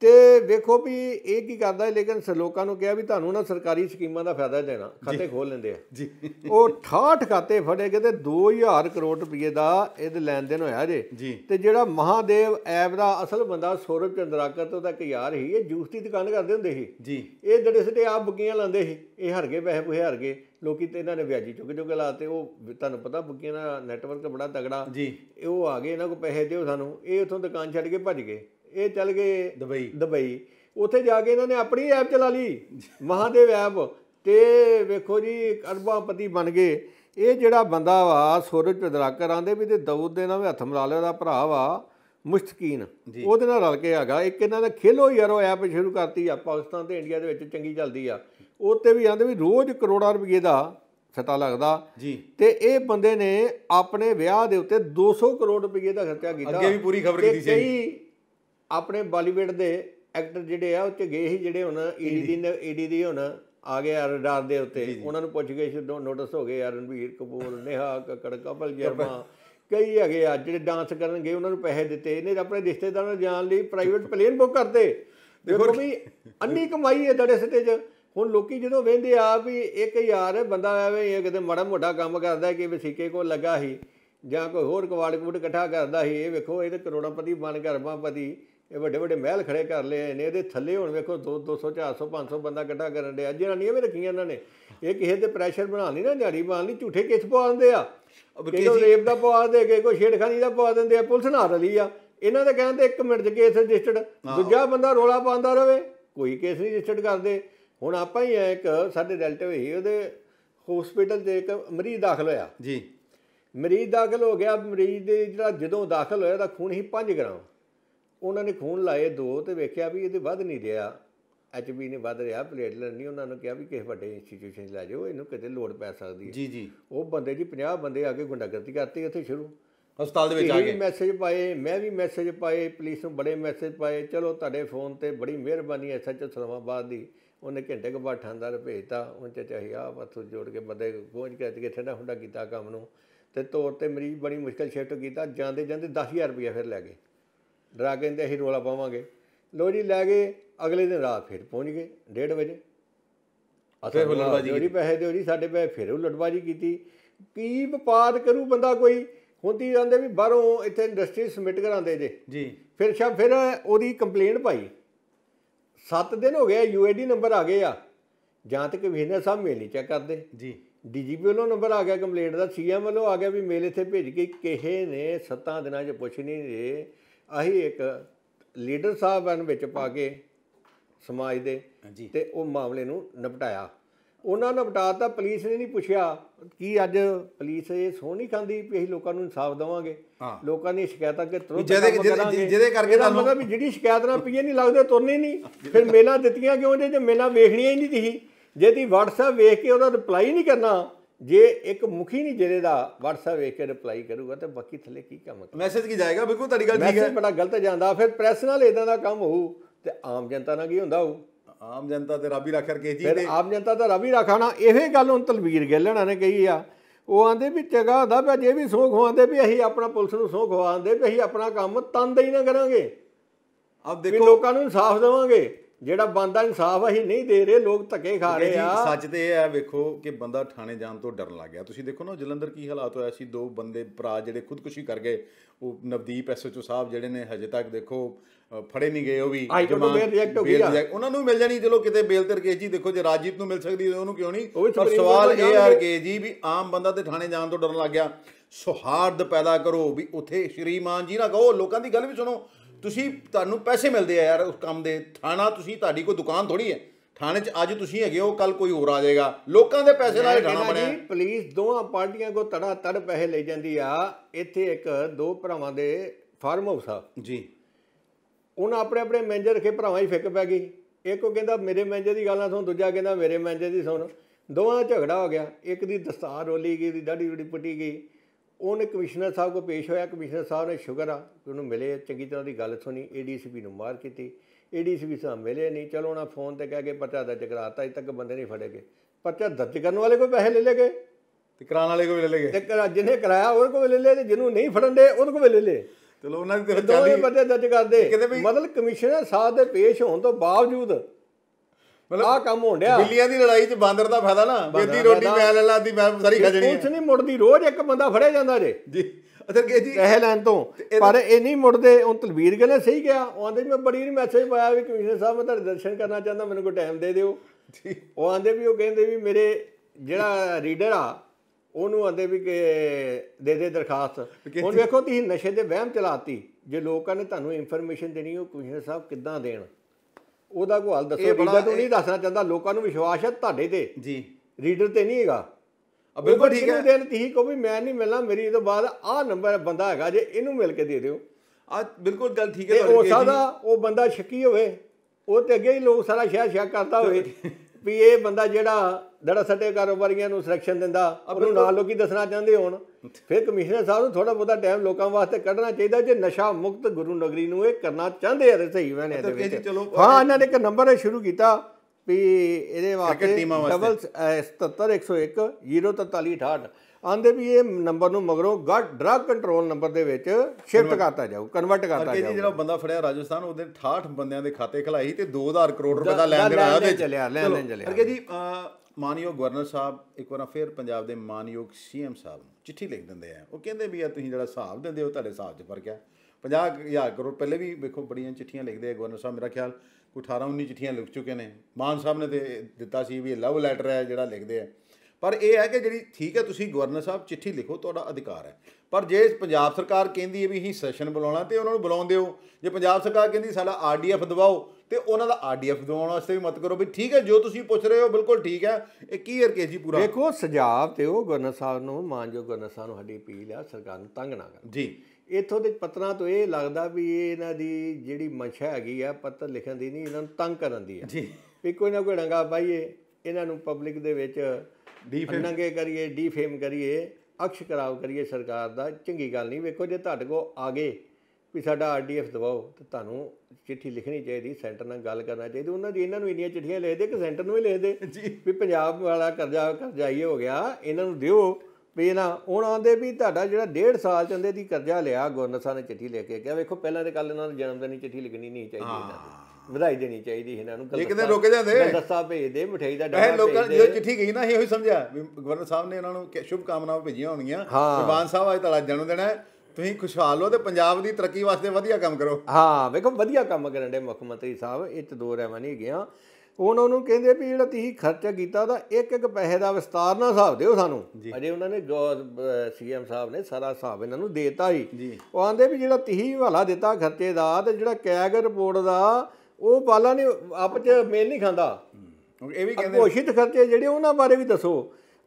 ਤੇ ਵੇਖੋ ਵੀ ਇਹ ਕੀ ਕਰਦਾ ਲੇਕਿਨ ਲੋਕਾਂ ਨੂੰ ਕਿਹਾ ਵੀ ਤੁਹਾਨੂੰ ਨਾ ਸਰਕਾਰੀ ਸਕੀਮਾਂ ਦਾ ਫਾਇਦਾ ਦੇਣਾ ਖਾਤੇ ਖੋਲ ਲੈਂਦੇ ਆ ਜੀ ਉਹ 68 ਖਾਤੇ ਫੜੇ ਗਏ ਤੇ 2000 ਕਰੋੜ ਰੁਪਏ ਦਾ ਇਹਦੇ ਲੈਣ ਦੇਣ ਹੋਇਆ ਜੇ ਤੇ ਜਿਹੜਾ ਮਹਾਦੇਵ ਐਪ ਦਾ ਅਸਲ ਬੰਦਾ ਸੌਰਵ ਚੰਦਰਾਕਰ ਤੋਂ ਤੱਕ ਯਾਰ ਹੀ ਇਹ ਜੂਸ ਦੀ ਦੁਕਾਨ ਕਰਦੇ ਹੁੰਦੇ ਸੀ ਜੀ ਇਹ ਜਿਹੜੇ ਸਿੱਟੇ ਆ ਬੁੱਕੀਆਂ ਲਾਉਂਦੇ ਸੀ ਇਹ ਹਰ ਗਏ ਪੈਸੇ ਪੁਹੇ ਹਰ ਗਏ ਲੋਕੀ ਤੇ ਇਹਨਾਂ ਨੇ ਵਿਆਜੀ ਚੁੱਕ ਚੁੱਕ ਲਾਤੇ ਉਹ ਤੁਹਾਨੂੰ ਪਤਾ ਬੁੱਕੀਆਂ ਦਾ ਨੈਟਵਰਕ ਬੜਾ ਤਗੜਾ ਜੀ ਉਹ ਆ ਗਏ ਇਹਨਾਂ ਕੋ ਪੈਸੇ ਦਿਓ ਸਾਨੂੰ ਇਹ ਉਥੋਂ ਦੁਕਾਨ ਛੱਡ ਕੇ ਭੱਜ ਗਏ ਇਹ ਚਲ ਗਏ ਦੁਬਈ ਦੁਬਈ ਉੱਥੇ ਜਾ ਕੇ ਇਹਨਾਂ ਨੇ ਆਪਣੀ ਐਪ ਚਲਾ ਲਈ ਮਹਾਦੇਵ ਐਪ ਤੇ ਵੇਖੋ ਜੀ ਅਰਬਾਪਤੀ ਬਣ ਗਏ ਇਹ ਜਿਹੜਾ ਬੰਦਾ ਵਾ ਸੂਰਜ ਪਦਰਾਕਰ ਆਂਦੇ ਵੀ ਤੇ ਦੌਦ ਦੇ ਨਾਲ ਹੱਥ ਮਿਲਾ ਲਿਆ ਦਾ ਭਰਾ ਵਾ ਮੁਸ਼ਤਕੀਨ ਉਹਦੇ ਨਾਲ ਰਲ ਕੇ ਹੈਗਾ ਇੱਕ ਇਹਨਾਂ ਦਾ ਖੇਲੋ ਯਾਰੋ ਐਪ ਸ਼ੁਰੂ ਕਰਤੀ ਆ ਪਾਕਿਸਤਾਨ ਤੇ ਇੰਡੀਆ ਦੇ ਵਿੱਚ ਚੰਗੀ ਚੱਲਦੀ ਆ ਉੱਤੇ ਵੀ ਆਂਦੇ ਵੀ ਰੋਜ਼ ਕਰੋੜਾਂ ਰੁਪਏ ਦਾ ਖਤਾ ਲੱਗਦਾ ਜੀ ਤੇ ਇਹ ਬੰਦੇ ਨੇ ਆਪਣੇ ਵਿਆਹ ਦੇ ਉੱਤੇ 200 ਕਰੋੜ ਰੁਪਏ ਦਾ ਖਰਚਾ ਕੀਤਾ ਅੱਗੇ ਵੀ ਪੂਰੀ ਖਬਰ ਕੀਤੀ ਸੀ ਆਪਣੇ ਬਾਲੀਵੁੱਡ ਦੇ ਐਕਟਰ ਜਿਹੜੇ ਆ ਉਹ ਚ ਗਏ ਸੀ ਜਿਹੜੇ ਹੁਣ ਈਡੀ e e ਦੀ ਈਡੀ e ਦੀ ਹੁਣ ਆ ਆ ਰਡਾਰ ਦੇ ਉੱਤੇ ਉਹਨਾਂ ਨੂੰ ਪੁੱਛ ਗਏ ਸੀ ਨੋਟਿਸ ਹੋ ਗਏ ਰਣਵੀਰ ਕਪੂਰ ਨੇਹਾ ਕਕੜ ਕਪਲ ਜਰਮਾ ਕਈ ਹੈਗੇ ਆ ਜਿਹੜੇ ਡਾਂਸ ਕਰਨਗੇ ਉਹਨਾਂ ਨੂੰ ਪੈਸੇ ਦਿੱਤੇ ਇਹਨੇ ਆਪਣੇ ਰਿਸ਼ਤੇਦਾਰਾਂ ਨੂੰ ਜਾਣ ਲਈ ਪ੍ਰਾਈਵੇਟ ਪਲੇਨ ਬੁੱਕ ਕਰਦੇ ਦੇਖੋ ਵੀ ਅੰਨੀ ਕਮਾਈ ਹੈ ਦੜੇ ਸਤੇ ਚ ਹੁਣ ਲੋਕੀ ਜਦੋਂ ਵੇਂਦੇ ਆ ਵੀ ਇੱਕ ਯਾਰ ਬੰਦਾ ਆਵੇ ਇਹ ਕਿਤੇ ਮੜਾ ਮੋਟਾ ਕੰਮ ਕਰਦਾ ਕਿ ਵਸੀਕੇ ਕੋ ਲੱਗਾ ਸੀ ਜਾਂ ਕੋਈ ਹੋਰ ਕਵਾੜ ਕੂਟ ਇਕੱਠਾ ਕਰਦਾ ਸੀ ਇਹ ਵੇਖੋ ਇਹ ਤੇ ਕਰੋੜਪਤੀ ਬਣ ਗਿਆ ਰਬਾਪਤੀ ਇਹ ਵੱਡੇ ਵੱਡੇ ਮਹਿਲ ਖੜੇ ਕਰ ਲਏ ਨੇ ਇਹਦੇ ਥੱਲੇ ਹੁਣ ਵੇਖੋ 2 200 400 500 ਬੰਦਾ ਇਕੱਠਾ ਕਰਨ ਦੇ ਅੱਜ ਇਹ ਵੀ ਰੱਖੀਆਂ ਇਹਨਾਂ ਨੇ ਇਹ ਕਿਸੇ ਤੇ ਪ੍ਰੈਸ਼ਰ ਬਣਾਉਣੀ ਨਾ ਦਿਹਾੜੀ ਮਾਰਨੀ ਝੂਠੇ ਕੇਸ ਪਵਾ ਦਿੰਦੇ ਆ ਕੋਈ ਰੇਪ ਦਾ ਪਵਾ ਦੇ ਕੇ ਕੋਈ ਛੇੜਖਾਨੀ ਦਾ ਪਵਾ ਦਿੰਦੇ ਆ ਪੁਲਿਸ ਨਾਲ ਰਲੀ ਆ ਇਹਨਾਂ ਦੇ ਕਹਿੰਦੇ 1 ਮਿੰਟ 'ਚ ਕੇਸ ਰਜਿਸਟਰਡ ਦੂਜਾ ਬੰਦਾ ਰੋਲਾ ਪਾਉਂਦਾ ਰਵੇ ਕੋਈ ਕੇਸ ਨਹੀਂ ਰਜਿਸਟਰਡ ਕਰਦੇ ਹੁਣ ਆਪਾਂ ਹੀ ਆ ਇੱਕ ਸਾਡੇ ਰਿਲੇਟਿਵ ਹੀ ਉਹਦੇ ਹਸਪੀਟਲ ਦੇ ਇੱਕ ਮਰੀਜ਼ ਦਾਖਲ ਹੋਇਆ ਜੀ ਮਰੀਜ਼ ਦਾਖਲ ਹੋ ਗਿਆ ਮਰੀਜ਼ ਦੇ ਜਿਹੜਾ ਜਦੋਂ ਦਾਖਲ ਹੋਇਆ ਤਾਂ ਖੂਨ ਹੀ 5 ਗ੍ਰਾਮ ਉਹਨਾਂ ਨੇ ਖੂਨ ਲਾਏ ਦੋ ਤੇ ਵੇਖਿਆ ਵੀ ਇਹਦੇ ਵੱਧ ਨਹੀਂ ਰਿਹਾ ਐਚਬੀ ਨੇ ਵੱਧ ਰਿਹਾ ਪਲੇਟਲਰ ਨਹੀਂ ਉਹਨਾਂ ਨੂੰ ਕਿਹਾ ਵੀ ਕਿਸੇ ਵੱਡੇ ਇੰਸਟੀਚਿਊਸ਼ਨ 'ਚ ਲੈ ਜਾਓ ਇਹਨੂੰ ਕਿਤੇ ਲੋੜ ਪੈ ਸਕਦੀ ਹੈ ਜੀ ਜੀ ਉਹ ਬੰਦੇ ਜੀ 50 ਬੰਦੇ ਆ ਕੇ ਗੁੰਡਾਗਰਦੀ ਕਰਤੀ ਉੱਥੇ ਸ਼ੁਰੂ ਹਸਪਤਾਲ ਦੇ ਵਿੱਚ ਆ ਗਏ ਮੈਸੇਜ ਪਾਏ ਮੈਂ ਵੀ ਮੈਸੇਜ ਪਾਏ ਪੁਲਿਸ ਨੂੰ ਬੜੇ ਮੈਸੇਜ ਪਾਏ ਚਲੋ ਤੁਹਾਡੇ ਫੋਨ ਤੇ ਬੜੀ ਮਿਹਰਬਾਨੀ ਐ ਸੱਚ ਸਲਾਮਾਬਾਦ ਦੀ ਉਹਨੇ ਘੰਟੇ ਕੁ ਬਾਅਦ ਰ ਭੇਜਤਾ ਉਹ ਚ ਆ ਵਥੂ ਜੋੜ ਕੇ ਬੰਦੇ ਪਹੁੰਚ ਕੇ ਕਿੱਥੇ ਨਾ ਹੁੰਦਾ ਕੀਤਾ ਕੰਮ ਨੂੰ ਤੇ ਤੌਰ ਤੇ ਮਰੀਜ਼ ਬੜੀ ਮੁਸ਼ਕਲ ਸ਼ਿਫਟ ਕੀਤਾ ਜਾਂਦੇ ਜਾਂਦੇ 10000 ਰੁਪਏ ਫਿਰ ਲੈ ਗਏ ਡਰਾ ਕਹਿੰਦੇ ਅਸੀਂ ਰੋਲਾ ਪਾਵਾਂਗੇ ਲੋ ਜੀ ਲੈ ਗਏ ਅਗਲੇ ਦਿਨ ਰਾਤ ਫਿਰ ਪਹੁੰਚ ਗਏ 1:30 ਵਜੇ ਅਤੇ ਹੁਲੜਬਾਜੀ ਜਿਹੜੀ ਪੈਸੇ ਦਿਓ ਜੀ ਸਾਡੇ ਪੈਸੇ ਫਿਰ ਲੜਵਾਜੀ ਕੀਤੀ ਕੀ ਵਪਾਰ ਕਰੂ ਬੰਦਾ ਕੋਈ ਹੁੰਦੀ ਜਾਂਦੇ ਵੀ ਬਾਹਰੋਂ ਇੱਥੇ ਇੰਡਸਟਰੀ ਸਬਮਿਟ ਕਰਾਉਂਦੇ ਜੇ ਜੀ ਫਿਰ ਸ਼ਾ ਫਿਰ ਉਹਦੀ ਕੰਪਲੇਂਟ ਪਾਈ 7 ਦਿਨ ਹੋ ਗਏ ਯੂਏਡੀ ਨੰਬਰ ਆ ਗਏ ਆ ਜਾਂ ਤੱਕ ਵੀ ਇਹਨਾਂ ਸਾਹਮਣੇ ਨਹੀਂ ਚੈੱਕ ਕਰਦੇ ਜੀ ਡੀਜੀਪੀ ਵੱਲੋਂ ਨੰਬਰ ਆ ਗਿਆ ਕੰਪਲੇਂਟ ਦਾ ਸੀਐਮ ਵੱਲੋਂ ਆ ਗਿਆ ਵੀ ਮੇਲ ਇੱਥੇ ਭੇਜ ਕੇ ਕਿਹੇ ਨੇ 7 ਦਿਨਾਂ 'ਚ ਪੁੱਛ ਨਹੀਂ ਜੇ ਅਸੀਂ ਇੱਕ ਲੀਡਰ ਸਾਹਿਬ ਹਨ ਵਿੱਚ ਪਾ ਕੇ ਸਮਾਜ ਦੇ ਤੇ ਉਹ ਮਾਮਲੇ ਨੂੰ ਨਿਪਟਾਇਆ ਉਹਨਾਂ ਨੇ ਨਿਪਟਾਤਾ ਪੁਲਿਸ ਨੇ ਨਹੀਂ ਪੁੱਛਿਆ ਕੀ ਅੱਜ ਪੁਲਿਸ ਇਹ ਸੋਹਣੀ ਖਾਂਦੀ ਵੀ ਅਸੀਂ ਲੋਕਾਂ ਨੂੰ ਇਨਸਾਫ ਦੇਵਾਂਗੇ ਲੋਕਾਂ ਨੇ ਸ਼ਿਕਾਇਤਾਂ ਕਿ ਤੁਰੰਤ ਜਿਹਦੇ ਜਿਹਦੇ ਕਰਕੇ ਤੁਹਾਨੂੰ ਮਤਲਬ ਵੀ ਜਿਹੜੀ ਸ਼ਿਕਾਇਤ ਨਾਲ ਪਈਏ ਨਹੀਂ ਲੱਗਦੇ ਤੁਰਨੀ ਨਹੀਂ ਫਿਰ ਮੇਲਾ ਦਿੱਤੀਆਂ ਕਿਉਂ ਜੇ ਮੇਲਾ ਵੇਖਣੀਆਂ ਹੀ ਨਹੀਂ ਜੇ ਦੀ ਵਟਸਐਪ WhatsApp ਵੇਖ ਕੇ ਉਹਦਾ ਰਿਪਲਾਈ ਨਹੀਂ ਕਰਨਾ ਜੇ ਇੱਕ ਮੁਖੀ ਨਹੀਂ ਜਿਹੜੇ ਦਾ WhatsApp ਵੇਖ ਕੇ ਰਿਪਲਾਈ ਕਰੂਗਾ ਤੇ ਬਾਕੀ ਥੱਲੇ ਕੀ ਕੰਮ ਮੈਸੇਜ ਕੀ ਜਾਏਗਾ ਬਿਲਕੁਲ ਤੁਹਾਡੀ ਗੱਲ ਠੀਕ ਹੈ ਮੈਸੇਜ ਬੜਾ ਗਲਤ ਜਾਂਦਾ ਫਿਰ ਪ੍ਰੈਸ ਨਾਲ ਇਦਾਂ ਦਾ ਕੰਮ ਹੋਊ ਤੇ ਆਮ ਜਨਤਾ ਨਾਲ ਕੀ ਹੁੰਦਾ ਹੋਊ ਆਮ ਜਨਤਾ ਤੇ ਰਾਬੀ ਰਾਖਰ ਕੇ ਜੀ ਫਿਰ ਆਮ ਜਨਤਾ ਦਾ ਰਾਬੀ ਰਾਖਾਣਾ ਇਹੇ ਗੱਲ ਹੁਣ ਤਲਵੀਰ ਗੱਲਣਾ ਨੇ ਕਹੀ ਆ ਉਹ ਆਂਦੇ ਵੀ ਜਗਾ ਹੁੰਦਾ ਪਿਆ ਜੇ ਵੀ ਸੋਖ ਹੁੰਦੇ ਵੀ ਅਸੀਂ ਆਪਣਾ ਪੁਲਿਸ ਨੂੰ ਸੋਖ ਹੁੰਦੇ ਵੀ ਅਸੀਂ ਆਪਣਾ ਕੰਮ ਤੰਦ ਹੀ ਨਾ ਕਰਾਂਗੇ ਆਪ ਦੇਖੋ ਲੋਕਾਂ ਨੂੰ ਇਨਸਾਫ ਦੇਵਾਂਗੇ ਜਿਹੜਾ ਬੰਦਾ ਇਨਸਾਫ ਅਸੀਂ ਨਹੀਂ ਦੇ ਰਹੇ ਲੋਕ ਧੱਕੇ ਖਾ ਰਹੇ ਆ ਸੱਚ ਤੇ ਇਹ ਆ ਵੇਖੋ ਕਿ ਬੰਦਾ ਥਾਣੇ ਜਾਣ ਤੋਂ ਡਰਨ ਲੱਗ ਗਿਆ ਤੁਸੀਂ ਦੇਖੋ ਨਾ ਜਲੰਧਰ ਕੀ ਹਾਲਾਤ ਹੋਇਆ ਸੀ ਦੋ ਬੰਦੇ ਭਰਾ ਜਿਹੜੇ ਖੁਦਕੁਸ਼ੀ ਕਰ ਗਏ ਉਹ ਨਵਦੀਪ ਐਸਓਚਓ ਸਾਹਿਬ ਜਿਹੜੇ ਨੇ ਹਜੇ ਤੱਕ ਦੇਖੋ ਫੜੇ ਨਹੀਂ ਗਏ ਉਹ ਵੀ ਉਹਨਾਂ ਨੂੰ ਮਿਲ ਜਾਣੀ ਚਲੋ ਕਿਤੇ ਬੇਲ ਤੇ ਕੇਜੀ ਦੇਖੋ ਜੇ ਰਾਜੀਤ ਨੂੰ ਮਿਲ ਸਕਦੀ ਉਹਨੂੰ ਕਿਉਂ ਨਹੀਂ ਪਰ ਸਵਾਲ ਇਹ ਆ ਕਿ ਜੀ ਵੀ ਆਮ ਬੰਦਾ ਤੇ ਥਾਣੇ ਜਾਣ ਤੋਂ ਡਰਨ ਲੱਗ ਗਿਆ ਸੁਹਾਰਦ ਪੈਦਾ ਕਰੋ ਵੀ ਉਥੇ ਸ਼੍ਰੀਮਾਨ ਜੀ ਨਾ ਕਹੋ ਲੋਕਾਂ ਦੀ ਗੱਲ ਵੀ ਸੁਣੋ ਤੁਸੀਂ ਤੁਹਾਨੂੰ ਪੈਸੇ ਮਿਲਦੇ ਆ ਯਾਰ ਉਸ ਕੰਮ ਦੇ ਥਾਣਾ ਤੁਸੀਂ ਤੁਹਾਡੀ ਕੋਈ ਦੁਕਾਨ ਥੋੜੀ ਹੈ ਥਾਣੇ 'ਚ ਅੱਜ ਤੁਸੀਂ ਹੈਗੇ ਹੋ ਕੱਲ ਕੋਈ ਹੋਰ ਆ ਜਾਏਗਾ ਲੋਕਾਂ ਦੇ ਪੈਸੇ ਨਾਲ ਥਾਣਾ ਬਣਿਆ ਪੁਲਿਸ ਦੋਹਾਂ ਪਾਰਟੀਆਂ ਕੋ ਤੜਾ ਤੜ ਪੈਸੇ ਲੈ ਜਾਂਦੀ ਆ ਇੱਥੇ ਇੱਕ ਦੋ ਭਰਾਵਾਂ ਦੇ ਫਾਰਮ ਹਾਊਸ ਆ ਜੀ ਉਹਨਾਂ ਆਪਣੇ ਆਪਣੇ ਮੈਨੇਜਰ ਰੱਖੇ ਭਰਾਵਾਂ ਹੀ ਫਿੱਕ ਪੈ ਗਈ ਇੱਕ ਉਹ ਕਹਿੰਦਾ ਮੇਰੇ ਮੈਨੇਜਰ ਦੀ ਗੱਲਾਂ ਸੁਣ ਦੂਜਾ ਕਹਿੰਦਾ ਮੇਰੇ ਮੈਨੇਜਰ ਦੀ ਸੁਣ ਦੋਵਾਂ ਦਾ ਝਗੜਾ ਹੋ ਗਿਆ ਇੱਕ ਦੀ ਦਸਤਾਰ ਰੋਲੀ ਗਈ ਦੀ ਦਾੜੀ ਰੋੜੀ ਪੱਟੀ ਗਈ ਉਹਨੇ ਕਮਿਸ਼ਨਰ ਸਾਹਿਬ ਕੋ ਪੇਸ਼ ਹੋਇਆ ਕਮਿਸ਼ਨਰ ਸਾਹਿਬ ਨੇ ਸ਼ੁਕਰ ਆ ਕਿ ਉਹਨੂੰ ਮਿਲੇ ਚੰਗੀ ਤਰ੍ਹਾਂ ਦੀ ਗੱਲ ਸੁਣੀ ਏਡੀਸੀਪੀ ਨੂੰ ਮਾਰ ਕੀਤੀ ਏਡੀਸੀਪੀ ਸਾਹਿਬ ਮਿਲੇ ਨਹੀਂ ਚਲੋ ਉਹਨਾਂ ਫੋਨ ਤੇ ਕਹਿ ਕੇ ਪਰਚਾ ਦਰਜ ਕਰਾਤਾ ਅਜੇ ਤੱਕ ਬੰਦੇ ਨਹੀਂ ਫੜੇ ਗਏ ਪਰਚਾ ਦਰਜ ਕਰਨ ਵਾਲੇ ਕੋਈ ਪੈਸੇ ਲੈ ਲੈ ਗਏ ਤੇ ਕਰਾਉਣ ਵਾਲੇ ਕੋਈ ਲੈ ਲੈ ਗਏ ਤੇ ਜਿਹਨੇ ਕਰਾਇਆ ਉਹਦੇ ਕੋਈ ਲੈ ਲੈ ਤੇ ਜਿਹਨੂੰ ਨਹੀਂ ਫੜਨ ਦੇ ਉਹਦੇ ਕੋਈ ਲੈ ਲੈ ਚਲੋ ਉਹਨਾਂ ਦੀ ਤੇ ਦੋਵੇਂ ਬੰਦੇ ਦਰਜ ਕਰਦੇ ਮਤਲਬ ਕਮਿਸ਼ਨਰ ਸਾਹਿਬ ਦੇ ਪੇਸ਼ ਹੋਣ ਤੋਂ ਬਾਵਜੂਦ ਮਤਲਬ ਆ ਕੰਮ ਹੋਣ ਡਿਆ ਬਿੱਲੀਆਂ ਦੀ ਲੜਾਈ 'ਚ ਬਾਂਦਰ ਦਾ ਫਾਇਦਾ ਨਾ ਜੇਦੀ ਰੋਟੀ ਮੈਂ ਲੈ ਲਾਦੀ ਮੈਂ ਸਾਰੀ ਖਾ ਜਣੀ ਕੁਛ ਨਹੀਂ ਮੁੜਦੀ ਰੋਜ਼ ਇੱਕ ਬੰਦਾ ਫੜਿਆ ਜਾਂਦਾ ਜੇ ਜੀ ਅਦਰ ਕੇ ਜੀ ਇਹ ਲੈਣ ਤੋਂ ਪਰ ਇਹ ਨਹੀਂ ਮੁੜਦੇ ਉਹ ਤਲਵੀਰ ਗਲੇ ਸਹੀ ਗਿਆ ਉਹ ਆਂਦੇ ਮੈਂ ਬੜੀ ਨਹੀਂ ਮੈਸੇਜ ਪਾਇਆ ਵੀ ਕਮਿਸ਼ਨਰ ਸਾਹਿਬ ਮੈਂ ਤੁਹਾਡੇ ਦਰਸ਼ਨ ਕਰਨਾ ਚਾਹੁੰਦਾ ਮੈਨੂੰ ਕੋਈ ਟਾਈਮ ਦੇ ਦਿਓ ਜੀ ਉਹ ਆਂਦੇ ਵੀ ਉਹ ਕਹਿੰਦੇ ਵੀ ਮੇਰੇ ਜਿਹੜਾ ਰੀਡਰ ਆ ਉਹਨੂੰ ਆਂਦੇ ਵੀ ਕੇ ਦੇ ਦੇ ਦਰਖਾਸਤ ਹੁਣ ਵੇਖੋ ਤੁਸੀਂ ਨਸ਼ੇ ਦੇ ਵਹਿਮ ਚਲਾਤੀ ਜੇ ਲੋਕਾਂ ਨੇ ਤੁਹਾਨੂੰ ਇਨਫੋਰਮੇਸ਼ਨ ਦੇਣੀ ਉਹ ਕਮਿਸ਼ਨਰ ਸਾਹਿਬ ਕਿੱਦਾਂ ਦੇਣ ਉਹਦਾ ਕੋਈ ਹੱਲ ਦੱਸੋ ਰੀਡਰ ਤੋਂ ਨਹੀਂ ਦੱਸਣਾ ਚਾਹੁੰਦਾ ਲੋਕਾਂ ਨੂੰ ਵਿਸ਼ਵਾਸ ਹੈ ਤੁਹਾਡੇ ਤੇ ਜੀ ਰੀਡਰ ਤੇ ਨਹੀਂ ਹੈਗਾ ਬਿਲਕੁਲ ਠੀਕ ਹੈ ਦਿਨ ਤੀ ਕੋ ਵੀ ਮੈਂ ਨਹੀਂ ਮਿਲਣਾ ਮੇਰੀ ਇਹ ਤੋਂ ਬਾਅਦ ਆਹ ਨੰਬਰ ਬੰਦਾ ਹੈਗਾ ਜੇ ਇਹਨੂੰ ਮਿਲ ਕੇ ਦੇ ਦਿਓ ਆ ਬਿਲਕੁਲ ਗੱਲ ਠੀਕ ਹੈ ਤੁਹਾਡੀ ਸਾਦਾ ਉਹ ਬੰਦਾ ਸ਼ੱਕੀ ਹੋਵੇ ਉਹ ਤੇ ਅੱਗੇ ਹੀ ਲੋਕ ਸਾਰਾ ਸ਼ਹਿਰ ਸ਼ੱਕ ਕਰਦਾ ਹੋਵੇ (laughs) ਵੀ ਇਹ ਬੰਦਾ ਜਿਹੜਾ ਦੜਾ ਸੱਟੇ ਕਾਰੋਬਾਰੀਆਂ ਨੂੰ ਸਿਲੈਕਸ਼ਨ ਦਿੰਦਾ ਉਹਨੂੰ ਨਾਲ ਲੋਕੀ ਦੱਸਣਾ ਚਾਹੁੰਦੇ ਹੋਣ ਫਿਰ ਕਮਿਸ਼ਨਰ ਸਾਹਿਬ ਨੂੰ ਥੋੜਾ ਬੋਧਾ ਟਾਈਮ ਲੋਕਾਂ ਵਾਸਤੇ ਕੱਢਣਾ ਚਾਹੀਦਾ ਜੇ ਨਸ਼ਾ ਮੁਕਤ ਗੁਰੂ ਨਗਰੀ ਨੂੰ ਇਹ ਕਰਨਾ ਚਾਹੁੰਦੇ ਆ ਤੇ ਸਹੀ ਮੈਨੇ ਦੇ ਵਿੱਚ ਹਾਂ ਇਹਨਾਂ ਨੇ ਇੱਕ ਨੰਬਰ ਸ਼ੁਰੂ ਕੀਤਾ ਵੀ ਇਹਦੇ ਵਾਸਤੇ ਡਬਲ 77 101 043 68 ਆਂਦੇ ਵੀ ਇਹ ਨੰਬਰ ਨੂੰ ਮਗਰੋਂ ਗੱਡ ਡਰਗ ਕੰਟਰੋਲ ਨੰਬਰ ਦੇ ਵਿੱਚ ਸ਼ਿਫਟ ਕਰਤਾ ਜਾਊ ਕਨਵਰਟ ਕਰਤਾ ਜਾਊ ਜਿਹੜਾ ਬੰਦਾ ਫੜਿਆ ਰਾਜਸਥਾਨ ਉਹਦੇ 68 ਬੰਦਿਆਂ ਦੇ ਖਾਤੇ ਖਲਾਈ ਤੇ 2000 ਕਰੋੜ ਰੁਪਏ ਦਾ ਲੈਣ ਦੇ ਰਾਹ ਤੇ ਚੱਲਿਆ ਲੈਣ ਦੇਣ ਚੱਲਿਆ ਅਰਕੇ ਜੀ ਮਾਨਯੋਗ ਗਵਰਨਰ ਸਾਹਿਬ ਇੱਕ ਵਾਰ ਫੇਰ ਪੰਜਾਬ ਦੇ ਮਾਨਯੋਗ ਸੀਐਮ ਸਾਹਿਬ ਨੂੰ ਚਿੱਠੀ ਲਿਖ ਦਿੰਦੇ ਆ ਉਹ ਕਹਿੰਦੇ ਵੀ ਆ ਤੁਸੀਂ ਜਿਹੜਾ ਹਿਸਾਬ ਦਿੰਦੇ ਹੋ ਤੁਹਾਡੇ ਹਿਸਾਬ 'ਚ ਫਰਕ ਆ 50000 ਕਰੋੜ ਪਹਿਲੇ ਵੀ ਵੇਖੋ ਬੜੀਆਂ ਚਿੱਠੀਆਂ ਲਿਖਦੇ ਆ ਗਵਰਨਰ ਸਾਹਿਬ ਮੇਰਾ ਖਿਆਲ ਕੋਈ 18 19 ਚਿੱਠੀਆਂ ਲਿਖ ਚੁੱਕੇ ਨੇ ਮਾਨ ਸਾਹਿਬ ਨੇ ਤੇ ਦਿੱਤਾ ਸੀ ਵੀ ਲਵ ਲੈਟਰ ਹੈ ਜਿਹੜਾ ਲਿਖਦੇ ਆ ਪਰ ਇਹ ਹੈ ਕਿ ਜਿਹੜੀ ਠੀਕ ਹੈ ਤੁਸੀਂ ਗਵਰਨਰ ਸਾਹਿਬ ਚਿੱਠੀ ਲਿਖੋ ਤੁਹਾਡਾ ਅਧਿਕਾਰ ਹੈ ਪਰ ਜੇ ਪੰਜਾਬ ਸਰਕਾਰ ਕਹਿੰਦੀ ਹੈ ਵੀ ਅਸੀਂ ਸੈਸ਼ਨ ਬੁਲਾਉਣਾ ਤੇ ਉਹਨਾਂ ਨੂੰ ਬੁਲਾਉਣ ਦਿਓ ਜੇ ਪੰਜਾਬ ਸਰਕਾਰ ਕਹਿੰਦੀ ਸਾਡਾ ਆਰਡੀਐਫ ਦਵਾਓ ਤੇ ਉਹਨਾਂ ਦਾ ਆਰਡੀਐਫ ਦਵਾਉਣ ਵਾਸਤੇ ਵੀ ਮਤ ਕਰੋ ਵੀ ਠੀਕ ਹੈ ਜੋ ਤੁਸੀਂ ਪੁੱਛ ਰਹੇ ਹੋ ਬਿਲਕੁਲ ਠੀਕ ਹੈ ਇਹ ਕਲੀਅਰ ਕੇਸ ਜੀ ਪੂਰਾ ਦੇਖੋ ਸੁਝਾਅ ਤੇ ਉਹ ਗਵਰਨਰ ਸਾਹਿਬ ਨੂੰ ਮਾਨਯੋਗ ਗਵਰਨਰ ਸਾਹਿਬ ਨੂੰ ਸਾਡੀ ਅਪੀਲ ਆ ਸਰਕਾਰ ਨੂੰ ਤੰਗ ਨਾ ਕਰ ਜੀ ਇਥੋਂ ਦੇ ਪੱਤਰਾਂ ਤੋਂ ਇਹ ਲੱਗਦਾ ਵੀ ਇਹ ਇਹਨਾਂ ਦੀ ਜਿਹੜੀ ਮਨਸ਼ਾ ਹੈਗੀ ਆ ਪੱਤਰ ਲਿਖਣ ਦੀ ਨਹੀਂ ਇਹਨਾਂ ਨੂੰ ਤੰਗ ਕਰਨ ਦੀ ਆ ਜੀ ਵੀ ਕੋਈ ਨਾ ਕੋਈ ਡੰਗਾ ਪਾਈਏ ਇਹਨਾਂ ਨੂੰ ਪਬਲਿਕ ਦੇ ਵਿੱਚ ਨੰਗੇ ਕਰੀਏ ਡੀਫੇਮ ਕਰੀਏ ਅਕਸ਼ ਕਰਾਉ ਕਰੀਏ ਸਰਕਾਰ ਦਾ ਚੰਗੀ ਗੱਲ ਨਹੀਂ ਵੇਖੋ ਜੇ ਤੁਹਾਡੇ ਕੋ ਆਗੇ ਵੀ ਸਾਡਾ ਆਰਡੀਐਫ ਦਵਾਓ ਤੇ ਤੁਹਾਨੂੰ ਚਿੱਠੀ ਲਿਖਣੀ ਚਾਹੀਦੀ ਸੈਂਟਰ ਨਾਲ ਗੱਲ ਕਰਨਾ ਚਾਹੀਦੀ ਉਹਨਾਂ ਦੀ ਇਹਨਾਂ ਨੂੰ ਇੰਨੀਆਂ ਚਿੱਠੀਆਂ ਲਿਖ ਦੇ ਕਿ ਸੈਂਟਰ ਨੂੰ ਵੀ ਲਿਖ ਦੇ ਵੀ ਪੰਜਾਬ ਵਾਲਾ ਕਰਜ਼ਾ ਕਰਜ਼ਾਈ ਹੋ ਗਿਆ ਇਹਨਾਂ ਨੂੰ ਦਿਓ ਵੀ ਇਹਨਾਂ ਹੁਣ ਆਂਦੇ ਵੀ ਤੁਹਾਡਾ ਜਿਹੜਾ 1.5 ਸਾਲ ਚੰਦੇ ਦੀ ਕਰਜ਼ਾ ਲਿਆ ਗੁਰਨਸਾ ਨੇ ਚਿੱਠੀ ਲੈ ਕੇ ਕਿਹਾ ਵੇਖੋ ਪਹਿਲਾਂ ਤੇ ਕੱਲ ਇਹਨਾਂ ਨੂੰ ਜਨਮ ਦਿਨ ਦੀ ਚਿੱਠੀ ਲਿਖਣੀ ਨਹੀਂ ਚਾਹੀਦੀ ਇਹਨਾਂ ਦੀ ਵਧਾਈ ਦੇਣੀ ਚਾਹੀਦੀ ਇਹਨਾਂ ਨੂੰ ਇੱਕ ਦਿਨ ਰੁਕ ਜਾਂਦੇ ਮੈਂ ਭੇਜ ਦੇ ਮਠਾਈ ਦਾ ਡੱਬਾ ਇਹ ਲੋਕਾਂ ਜੋ ਚਿੱਠੀ ਗਈ ਨਾ ਇਹੋ ਹੀ ਸਮਝਿਆ ਗਵਰਨਰ ਸਾਹਿਬ ਨੇ ਇਹਨਾਂ ਨੂੰ ਸ਼ੁਭ ਕਾਮਨਾਵਾਂ ਭੇਜੀਆਂ ਹੋਣਗੀਆਂ ਦੀਵਾਨ ਸਾਹਿਬ ਅੱਜ ਤੁਹਾਡਾ ਜਨਮ ਦਿਨ ਹੈ ਤੁਸੀਂ ਖੁਸ਼ਹਾਲ ਹੋ ਤੇ ਪੰਜਾਬ ਦੀ ਤਰੱਕੀ ਵਾਸਤੇ ਵਧੀਆ ਕੰਮ ਕਰੋ ਹਾਂ ਵੇਖੋ ਵਧੀਆ ਕੰਮ ਕਰਨ ਦੇ ਮੁੱਖ ਮੰਤਰੀ ਸਾਹਿਬ ਇਹ ਦੋ ਰਹਿਵਾਂ ਨਹੀਂ ਗਿਆ ਉਹਨਾਂ ਨੂੰ ਕਹਿੰਦੇ ਵੀ ਜਿਹੜਾ ਤੁਸੀਂ ਖਰਚਾ ਕੀਤਾ ਦਾ ਇੱਕ ਇੱਕ ਪੈਸੇ ਦਾ ਵਿਸਤਾਰ ਨਾਲ ਹਿਸਾਬ ਦਿਓ ਸਾਨੂੰ ਅਜੇ ਉਹਨਾਂ ਨੇ ਸੀਐਮ ਸਾਹਿਬ ਨੇ ਸਾਰਾ ਹਿਸਾਬ ਇਹਨਾਂ ਨੂੰ ਦੇਤਾ ਹੀ ਉਹ ਆਂਦੇ ਵੀ ਜਿਹੜਾ ਤੁਸੀਂ ਹਵਾਲਾ ਦਿੱਤਾ ਖਰਚੇ ਦਾ ਤੇ ਜਿਹੜਾ ਕੈਗ ਰਿਪੋਰਟ ਦਾ ਉਹ ਬਾਲਾ ਨਹੀਂ ਆਪ ਚ ਮੇਲ ਨਹੀਂ ਖਾਂਦਾ ਇਹ ਵੀ ਕਹਿੰਦੇ ਘੋਸ਼ਿਤ ਖਰਚੇ ਜਿਹੜੇ ਉਹਨਾਂ ਬਾਰੇ ਵੀ ਦੱਸੋ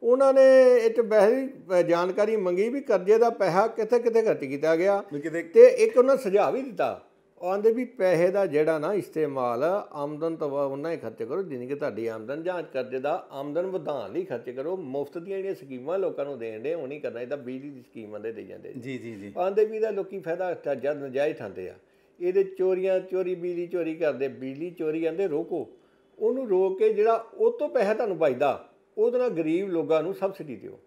ਉਹਨਾਂ ਨੇ ਇੱਕ ਬਹਿਰੀ ਜਾਣਕਾਰੀ ਮੰਗੀ ਵੀ ਕਰਜ਼ੇ ਦਾ ਪੈਸਾ ਕਿੱਥੇ ਕਿੱਥੇ ਖਰਚ ਕੀਤਾ ਗਿਆ ਤੇ ਇੱਕ ਉਹਨਾਂ ਸੁਝਾਅ ਵੀ ਦਿੱਤਾ ਆਂਦੇ ਵੀ ਪੈਸੇ ਦਾ ਜਿਹੜਾ ਨਾ ਇਸਤੇਮਾਲ ਆਮਦਨ ਤੋਂ ਉਹਨਾਂ ਹੀ ਖਰਚ ਕਰੋ ਜਿੰਨੀ ਕਿ ਤੁਹਾਡੀ ਆਮਦਨ ਜਾਂਚ ਕਰਜ਼ੇ ਦਾ ਆਮਦਨ ਵਧਾਉਣ ਲਈ ਖਰਚ ਕਰੋ ਮੁਫਤ ਦੀਆਂ ਜਿਹੜੀਆਂ ਸਕੀਮਾਂ ਲੋਕਾਂ ਨੂੰ ਦੇਣ ਦੇ ਉਹ ਨਹੀਂ ਕਰਨਾ ਤਾਂ ਬਿਜਲੀ ਦੀ ਸਕੀਮਾਂ ਦੇ ਦੇ ਜਾਂਦੇ ਜੀ ਜੀ ਜੀ ਆਂਦੇ ਵੀ ਦਾ ਲੋਕੀ ਫਾਇਦਾ ਜਦ ਨਜਾਇਜ਼ ਠਾਂਦੇ ਆ ਇਹਦੇ ਚੋਰੀਆਂ ਚੋਰੀ ਬਿਜਲੀ ਚੋਰੀ ਕਰਦੇ ਬਿਜਲੀ ਚੋਰੀ ਕਹਿੰਦੇ ਰੋਕੋ ਉਹਨੂੰ ਰੋਕ ਕੇ ਜਿਹੜਾ ਉਹ ਤੋਂ ਪੈਸਾ ਤੁਹਾਨੂੰ ਵੱਜਦਾ ਉਹਦੇ ਨਾਲ ਗਰੀਬ ਲੋਕਾਂ ਨੂੰ ਸਬਸਿਡੀ ਦਿਓ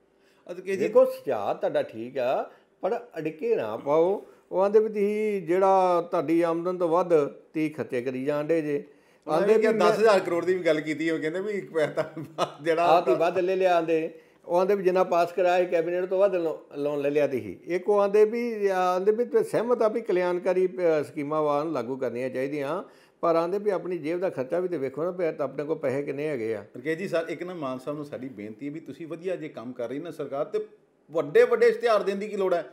ਅਦਕੇ ਜੀ ਦੇਖੋ ਸਿਆ ਤੁਹਾਡਾ ਠੀਕ ਆ ਪਰ ਅੜਕੇ ਨਾ ਪਾਓ ਉਹ ਆਂਦੇ ਵੀ ਤੁਸੀਂ ਜਿਹੜਾ ਤੁਹਾਡੀ ਆਮਦਨ ਤੋਂ ਵੱਧ ਤੀ ਖਤੇ ਕਰੀ ਜਾਂਦੇ ਜੇ ਆਂਦੇ ਕਿ 10000 ਕਰੋੜ ਦੀ ਵੀ ਗੱਲ ਕੀਤੀ ਉਹ ਕਹਿੰਦੇ ਵੀ ਇੱਕ ਪੈਸਾ ਜਿਹੜਾ ਤੀ ਵੱਧ ਲੈ ਲਿਆ ਆਂਦੇ ਉਹ ਆਂਦੇ ਵੀ ਜਿੰਨਾ ਪਾਸ ਕਰਾਇਆ ਕੈਬਨਿਟ ਤੋਂ ਵੱਧ ਲੋਨ ਲੈ ਲਿਆ ਸੀ ਇੱਕ ਉਹ ਆਂਦੇ ਵੀ ਆਂਦੇ ਵੀ ਸਹਿਮਤ ਆ ਵੀ ਕਲਿਆਣਕਾਰੀ ਸਕੀਮਾਂ ਵਾਂ ਲਾਗੂ ਕਰਨੀਆਂ ਚਾਹੀਦੀਆਂ ਪਰ ਆਂਦੇ ਵੀ ਆਪਣੀ ਜੇਬ ਦਾ ਖਰਚਾ ਵੀ ਤੇ ਵੇਖੋ ਨਾ ਪਿਆ ਆਪਣੇ ਕੋਲ ਪੈਸੇ ਕਿੰਨੇ ਹੈਗੇ ਆ ਰਕੇ ਜੀ ਸਰ ਇੱਕ ਨਾ ਮਾਨ ਸਾਹਿਬ ਨੂੰ ਸਾਡੀ ਬੇਨਤੀ ਹੈ ਵੀ ਤੁਸੀਂ ਵਧੀਆ ਜੇ ਕੰਮ ਕਰ ਰਹੀ ਨਾ ਸਰਕਾਰ ਤੇ ਵੱਡੇ ਵੱਡੇ ਇਸ਼ਤਿਹਾਰ ਦੇਣ ਦੀ ਕੀ ਲੋੜ ਹੈ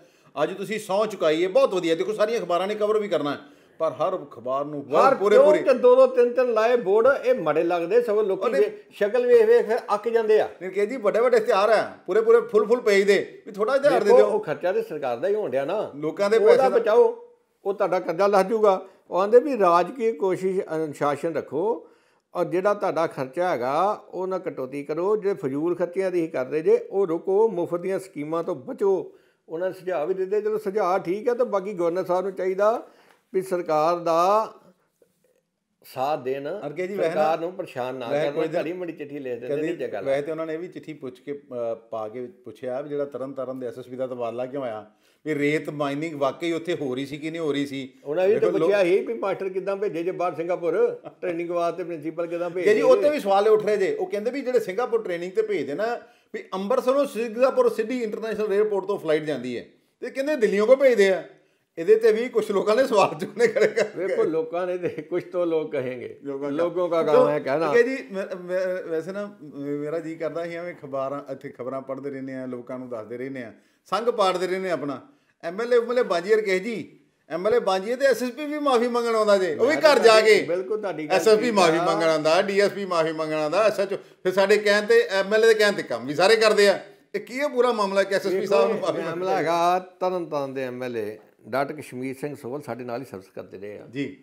ਅੱਜ ਤੁਸੀਂ ਸੌ ਚੁਕਾਈ ਹੈ ਬਹੁਤ ਵਧੀਆ ਦੇਖੋ ਸਾਰੀਆਂ ਅਖਬਾਰਾਂ ਨੇ ਕਵਰ ਵੀ ਕਰਨਾ ਹੈ ਪਰ ਹਰ ਅਖਬਾਰ ਨੂੰ ਹਰ ਪੂਰੇ ਪੂਰੇ ਤੇ ਦੋ ਦੋ ਤਿੰਨ ਤਿੰਨ ਲਾਏ ਬੋਰਡ ਇਹ ਮੜੇ ਲੱਗਦੇ ਸਭ ਲੋਕੀ ਦੇ ਸ਼ਕਲ ਵੇਖ ਵੇਖ ਫਿਰ ਅੱਕ ਜਾਂਦੇ ਆ ਨਹੀਂ ਕਿ ਜੀ ਵੱਡੇ ਵੱਡੇ ਇਸ਼ਤਿਹਾਰ ਆ ਪੂਰੇ ਪੂਰੇ ਫੁੱਲ ਫੁੱਲ ਪੇਜ ਦੇ ਵੀ ਥੋੜਾ ਹਰ ਦੇ ਦਿਓ ਉਹ ਖਰਚਾ ਤੇ ਸਰਕਾਰ ਦਾ ਹੀ ਹੋਣਿਆ ਨਾ ਲੋਕਾਂ ਦੇ ਪੈਸੇ ਦਾ ਬਚਾਓ ਉਹ ਤੁਹਾਡਾ ਕਰਜ਼ਾ ਲੱਥ ਜਾਊਗਾ ਉਹ ਆਂਦੇ ਵੀ ਰਾਜਕੀ ਕੋਸ਼ਿਸ਼ ਅਨੁਸ਼ਾਸਨ ਰੱਖੋ ਔਰ ਜਿਹੜਾ ਤੁਹਾਡਾ ਖਰਚਾ ਹੈਗਾ ਉਹ ਨਾ ਕਟੌਤੀ ਕਰੋ ਜਿਹੜੇ ਫਜ਼ੂਲ ਖਰਚਿਆਂ ਦੀ ਹੀ ਕਰਦੇ ਜੇ ਉਹ ਰੁਕੋ ਮੁਫਤ ਦੀਆਂ ਸਕੀਮਾਂ ਤੋਂ ਬਚੋ ਉਹਨਾਂ ਸੁਝਾਅ ਵੀ ਦਿੱਤੇ ਚਲੋ ਸੁਝਾਅ ਠੀਕ ਹੈ ਤਾਂ ਬਾਕੀ ਗਵਰਨਰ ਸਾਹਿਬ ਨੂੰ ਚਾਹੀਦਾ ਵੀ ਸਰਕਾਰ ਦਾ ਸਾਥ ਦੇਣ ਸਰਕਾਰ ਨੂੰ ਪਰੇਸ਼ਾਨ ਨਾ ਕਰਨ ਘੜੀ ਮੜੀ ਚਿੱਠੀ ਲੈ ਦਿੰਦੇ ਨੇ ਜਗਾ ਵੈਸੇ ਤੇ ਉਹਨਾਂ ਨੇ ਇਹ ਵੀ ਚਿੱਠੀ ਪੁੱਛ ਕੇ ਪਾ ਕੇ ਪੁੱਛਿਆ ਵੀ ਜਿਹੜਾ ਤਰਨ ਤਰਨ ਦੇ ਐਸਐਸਪੀ ਦਾ ਤਬਾਦਲਾ ਕਿਉਂ ਆਇਆ ਵੀ ਰੇਤ ਮਾਈਨਿੰਗ ਵਾਕਈ ਉੱਥੇ ਹੋ ਰਹੀ ਸੀ ਕਿ ਨਹੀਂ ਹੋ ਰਹੀ ਸੀ ਉਹਨਾਂ ਵੀ ਤਾਂ ਪੁੱਛਿਆ ਹੀ ਵੀ ਮਾਸਟਰ ਕਿਦਾਂ ਭੇਜੇ ਜੇ ਬਾਹਰ ਸਿੰਗਾਪੁਰ ਟ੍ਰੇਨਿੰਗ ਵਾਸਤੇ ਪ੍ਰਿੰਸੀਪਲ ਕਿਦਾਂ ਭੇਜੇ ਜੀ ਉੱਥੇ ਵੀ ਸਵਾਲ ਉੱਠ ਰਹੇ ਜੇ ਉਹ ਕਹਿੰਦੇ ਵੀ ਜਿਹੜੇ ਸਿੰਗਾਪੁਰ ਟ੍ਰੇਨਿੰਗ ਤੇ ਭੇਜਦੇ ਨਾ ਵੀ ਅੰਮ੍ਰਿਤਸਰੋਂ ਸਿੰਗਾਪੁਰ ਸਿੱਧੀ ਇੰਟਰਨੈਸ਼ਨਲ 에ਅਰਪੋਰਟ ਤੋਂ ਫਲਾਈਟ ਜਾਂਦੀ ਹੈ ਤੇ ਕਹਿੰਦੇ ਦਿੱਲੀੋਂ ਕੋ ਭੇਜਦੇ ਆ ਇਹਦੇ ਤੇ ਵੀ ਕੁਝ ਲੋਕਾਂ ਨੇ ਸਵਾਲ ਕਰੇ ਕਰ ਵੇਖੋ ਲੋਕਾਂ ਨੇ ਤੇ ਕੁਝ ਤੋਂ ਲੋਕ ਕਹੇਗੇ ਲੋਕਾਂ ਦਾ ਕੰਮ ਹੈ ਕਹਿਣਾ ਠੀਕ ਹੈ ਜੀ ਵੈਸੇ ਨਾ ਮੇਰਾ ਜੀ ਕਰਦਾ ਸੀ ਐਵੇਂ ਖਬਰਾਂ ਇੱਥੇ ਖਬਰਾਂ ਪੜ੍ਹਦੇ ਰਹਿੰਦੇ ਆ ਲੋਕਾਂ ਨੂੰ ਦੱਸਦੇ ਰਹਿੰਦੇ ਆ ਸੰਗ ਪਾੜਦੇ ਰਹਿੰਦੇ ਆਪਣਾ ਐਮਐਲਏ ਉਮਲੇ ਬਾਜੀਰ ਕਹੇ ਜੀ ਐਮਐਲਏ ਬਾਜੀਏ ਤੇ ਐਸਐਸਪੀ ਵੀ ਮਾਫੀ ਮੰਗਣ ਆਉਂਦਾ ਜੇ ਉਹ ਵੀ ਘਰ ਜਾ ਕੇ ਬਿਲਕੁਲ ਤੁਹਾਡੀ ਗੱਲ ਐਸਐਸਪੀ ਮਾਫੀ ਮੰਗਣ ਆਉਂਦਾ ਡੀਐਸਪੀ ਮਾਫੀ ਮੰਗਣ ਆਉਂਦਾ ਐਸਐਚਓ ਫਿਰ ਸਾਡੇ ਕਹਿਣ ਤੇ ਐਮਐਲਏ ਦੇ ਕਹਿਣ ਤੇ ਕੰਮ ਵੀ ਸਾਰੇ ਕਰਦੇ ਆ ਇਹ ਕੀ ਹੈ ਪੂਰਾ ਮਾਮਲਾ ਕਿ ਐਸਐਸਪੀ ਸਾਹਿਬ ਨੂੰ ਮਾਫੀ ਮੰਗਣਾ ਹੈਗਾ ਤਨਨ ਤਨ ਦੇ ਐਮਐਲਏ ਡਾਕਟਰ ਕਸ਼ਮੀਰ ਸਿੰਘ ਸੋਹਲ ਸਾਡੇ ਨਾਲ ਹੀ ਸਰਵਿਸ ਕਰਦੇ ਰਹੇ ਆ ਜੀ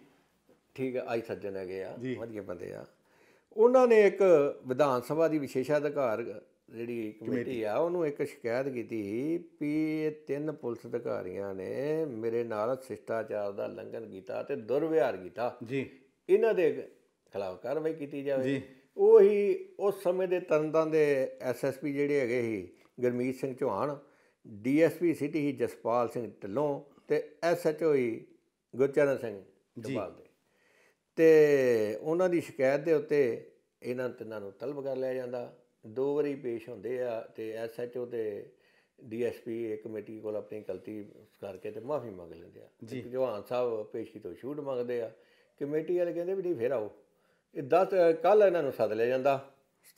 ਠੀਕ ਹੈ ਆਈ ਸੱਜਣ ਹੈਗੇ ਆ ਵਧੀਆ ਬੰਦੇ ਆ ਉਹਨਾਂ ਨੇ ਇੱਕ ਵਿਧਾਨ ਸਭਾ ਦੀ ਵਿਸ਼ੇਸ਼ ਅਧਿਕਾਰ ਜਿਹੜੀ ਕਮੇਟੀ ਆ ਉਹਨੂੰ ਇੱਕ ਸ਼ਿਕਾਇਤ ਕੀਤੀ ਪੀ ਤਿੰਨ ਪੁਲਿਸ ਅਧਿਕਾਰੀਆਂ ਨੇ ਮੇਰੇ ਨਾਲ ਸਿਸ਼ਟਾਚਾਰ ਦਾ ਲੰਘਨ ਕੀਤਾ ਤੇ ਦੁਰਵਿਹਾਰ ਕੀਤਾ ਜੀ ਇਹਨਾਂ ਦੇ ਖਿਲਾਫ ਕਾਰਵਾਈ ਕੀਤੀ ਜਾਵੇ ਜੀ ਉਹੀ ਉਸ ਸਮੇਂ ਦੇ ਤਰਨਤਾਰਨ ਦੇ ਐਸਐਸਪੀ ਜਿਹੜੇ ਹੈਗੇ ਸੀ ਗਰਮੀਤ ਸਿੰਘ ਚੌਹਾਨ ਡੀਐਸਪੀ ਸਿਟੀ ਹੀ ਜਸਪਾਲ ਸਿੰਘ ਢਿੱਲੋਂ ਤੇ ਹੀ e, ਗੁਰਚਰਨ ਸਿੰਘ ਜਮਾਲ ਦੇ ਤੇ ਉਹਨਾਂ ਦੀ ਸ਼ਿਕਾਇਤ ਦੇ ਉੱਤੇ ਇਹਨਾਂ ਤਿੰਨਾਂ ਨੂੰ ਤਲਬ ਕਰ ਲਿਆ ਜਾਂਦਾ ਦੋ ਵਾਰੀ ਪੇਸ਼ ਹੁੰਦੇ ਆ ਤੇ ਐਸਐਚਓ ਤੇ ਡੀਐਸਪੀ ਇਹ ਕਮੇਟੀ ਕੋਲ ਆਪਣੀ ਗਲਤੀ ਕਰਕੇ ਤੇ ਮਾਫੀ ਮੰਗ ਲੈਂਦੇ ਆ ਜੀ ਜਵਾਨ ਸਾਹਿਬ ਪੇਸ਼ੀ ਤੋਂ ਛੂਟ ਮੰਗਦੇ ਆ ਕਮੇਟੀ ਵਾਲੇ ਕਹਿੰਦੇ ਵੀ ਨਹੀਂ ਫੇਰ ਆਓ ਇਹ 10 ਕੱਲ ਇਹਨਾਂ ਨੂੰ ਸੱਦ ਲਿਆ ਜਾਂਦਾ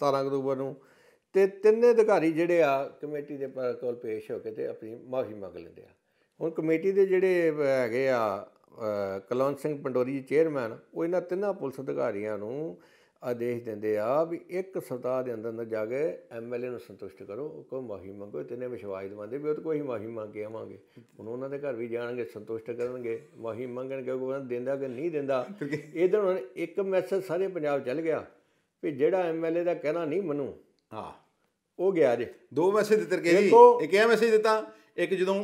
17 ਅਕਤੂਬਰ ਨੂੰ ਤੇ ਤਿੰਨੇ ਅਧਿਕਾਰੀ ਜਿਹੜੇ ਆ ਕਮੇਟੀ ਦੇ ਕੋਲ ਪੇਸ਼ ਹੋ ਕੇ ਤੇ ਆਪਣੀ ਮਾਫੀ ਮੰਗ ਲੈਂਦੇ ਆ ਹੁਣ ਕਮੇਟੀ ਦੇ ਜਿਹੜੇ ਹੈਗੇ ਆ ਕਲੌਨ ਸਿੰਘ ਪੰਡੋਰੀ ਜੀ ਚੇਅਰਮੈਨ ਉਹ ਇਹਨਾਂ ਤਿੰਨਾਂ ਪੁਲਿਸ ਅਧਿਕਾਰੀਆਂ ਨੂੰ ਆਦੇਸ਼ ਦਿੰਦੇ ਆ ਵੀ ਇੱਕ ਸਪਤਾਹ ਦੇ ਅੰਦਰ ਅੰਦਰ ਜਾ ਕੇ ਐਮਐਲਏ ਨੂੰ ਸੰਤੁਸ਼ਟ ਕਰੋ ਕੋ ਮਾਫੀ ਮੰਗੋ ਤਿੰਨੇ ਵਿਸ਼ਵਾਸ ਦਿਵਾਉਂਦੇ ਵੀ ਉਹ ਕੋਈ ਮਾਫੀ ਮੰਗ ਕੇ ਆਵਾਂਗੇ ਹੁਣ ਉਹਨਾਂ ਦੇ ਘਰ ਵੀ ਜਾਣਗੇ ਸੰਤੁਸ਼ਟ ਕਰਨਗੇ ਮਾਫੀ ਮੰਗਣਗੇ ਉਹਨਾਂ ਦਿੰਦਾ ਕਿ ਨਹੀਂ ਦਿੰਦਾ ਇਧਰ ਹੁਣ ਇੱਕ ਮੈਸੇਜ ਸਾਰੇ ਪੰਜਾਬ ਚੱਲ ਗਿਆ ਵੀ ਜਿਹੜਾ ਐਮਐਲਏ ਦਾ ਕਹਿਣਾ ਨਹੀਂ ਮੰਨੂ ਹਾਂ ਉਹ ਗਿਆ ਜੇ ਦੋ ਮੈਸੇਜ ਦਿੱਤੇ ਕਿ ਇੱਕ ਇਹ ਮੈਸੇਜ ਦਿੱਤਾ ਇੱਕ ਜਦੋਂ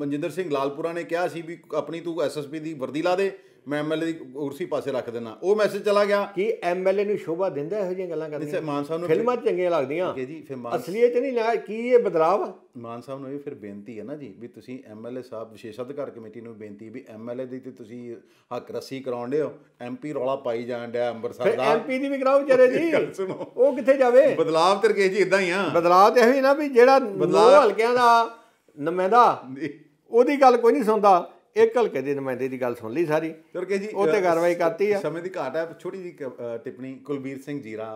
ਮਨਜਿੰਦਰ ਸਿੰਘ ਲਾਲਪੁਰਾ ਨੇ ਕਿਹਾ ਸੀ ਵੀ ਆਪਣੀ ਤੂੰ ਐਸਐਸਪੀ ਦੀ ਵਰਦੀ ਲਾ ਦੇ ਮੈਂ ਐਮਐਲਏ ਦੀ ਕੁਰਸੀ ਪਾਸੇ ਰੱਖ ਦੇਣਾ ਉਹ ਮੈਸੇਜ ਚਲਾ ਗਿਆ ਕਿ ਐਮਐਲਏ ਨੂੰ ਸ਼ੋਭਾ ਦਿੰਦਾ ਇਹੋ ਜਿਹੀਆਂ ਗੱਲਾਂ ਨੇ ਮਾਨ ਸਾਹਿਬ ਨੂੰ ਫਿਲਮਾਂ ਚੰਗੀਆਂ ਲੱਗਦੀਆਂ ਜੀ ਫਿਰ ਮਾਨ ਅਸਲੀਅਤ ਨਹੀਂ ਨਾ ਕੀ ਇਹ ਬਦਲਾਵ ਮਾਨ ਸਾਹਿਬ ਨੂੰ ਵੀ ਫਿਰ ਬੇਨਤੀ ਹੈ ਨਾ ਜੀ ਵੀ ਤੁਸੀਂ ਐਮਐਲਏ ਸਾਹਿਬ ਵਿਸ਼ੇਸ਼ ਅਧਿਕਾਰ ਕਮੇਟੀ ਨੂੰ ਬੇਨਤੀ ਵੀ ਐਮਐਲਏ ਦੀ ਤੇ ਤੁਸੀਂ ਹੱਕ ਰੱਸੀ ਕਰਾਉਂਦੇ ਹੋ ਐਮਪੀ ਰੌਲਾ ਪਾਈ ਜਾਣ ਡਿਆ ਅੰਮ੍ਰਿਤਸਰ ਦਾ ਐਮਪੀ ਦੀ ਵੀ ਕਰਾਓ ਜਰੇ ਜੀ ਉਹ ਕਿੱਥੇ ਜਾਵੇ ਬਦਲਾਵ ਤੇ ਰਕੇਸ਼ ਜੀ ਇਦਾਂ ਹੀ ਆ ਬਦਲਾਵ ਤੇ ਇਹ ਹੀ ਨਾ ਵੀ ਜਿਹੜਾ ਨੋ ਹਲਕਿਆਂ ਦਾ ਨਮੈਂਦਾ ਉਹਦੀ ਗੱਲ ਕੋਈ ਨਹੀਂ ਸੁਣਦਾ ਇੱਕ ਹਲਕੇ ਦੇ ਨਮੈਂਦੇ ਦੀ ਗੱਲ ਸੁਣ ਲਈ ਸਾਰੀ ਤੁਰਕੇ ਜੀ ਉਹ ਤੇ ਕਾਰਵਾਈ ਕਰਤੀ ਆ ਸਮੇਂ ਦੀ ਘਾਟ ਆ ਛੋਟੀ ਜੀ ਟਿੱਪਣੀ ਕੁਲਬੀਰ ਸਿੰਘ ਜੀਰਾ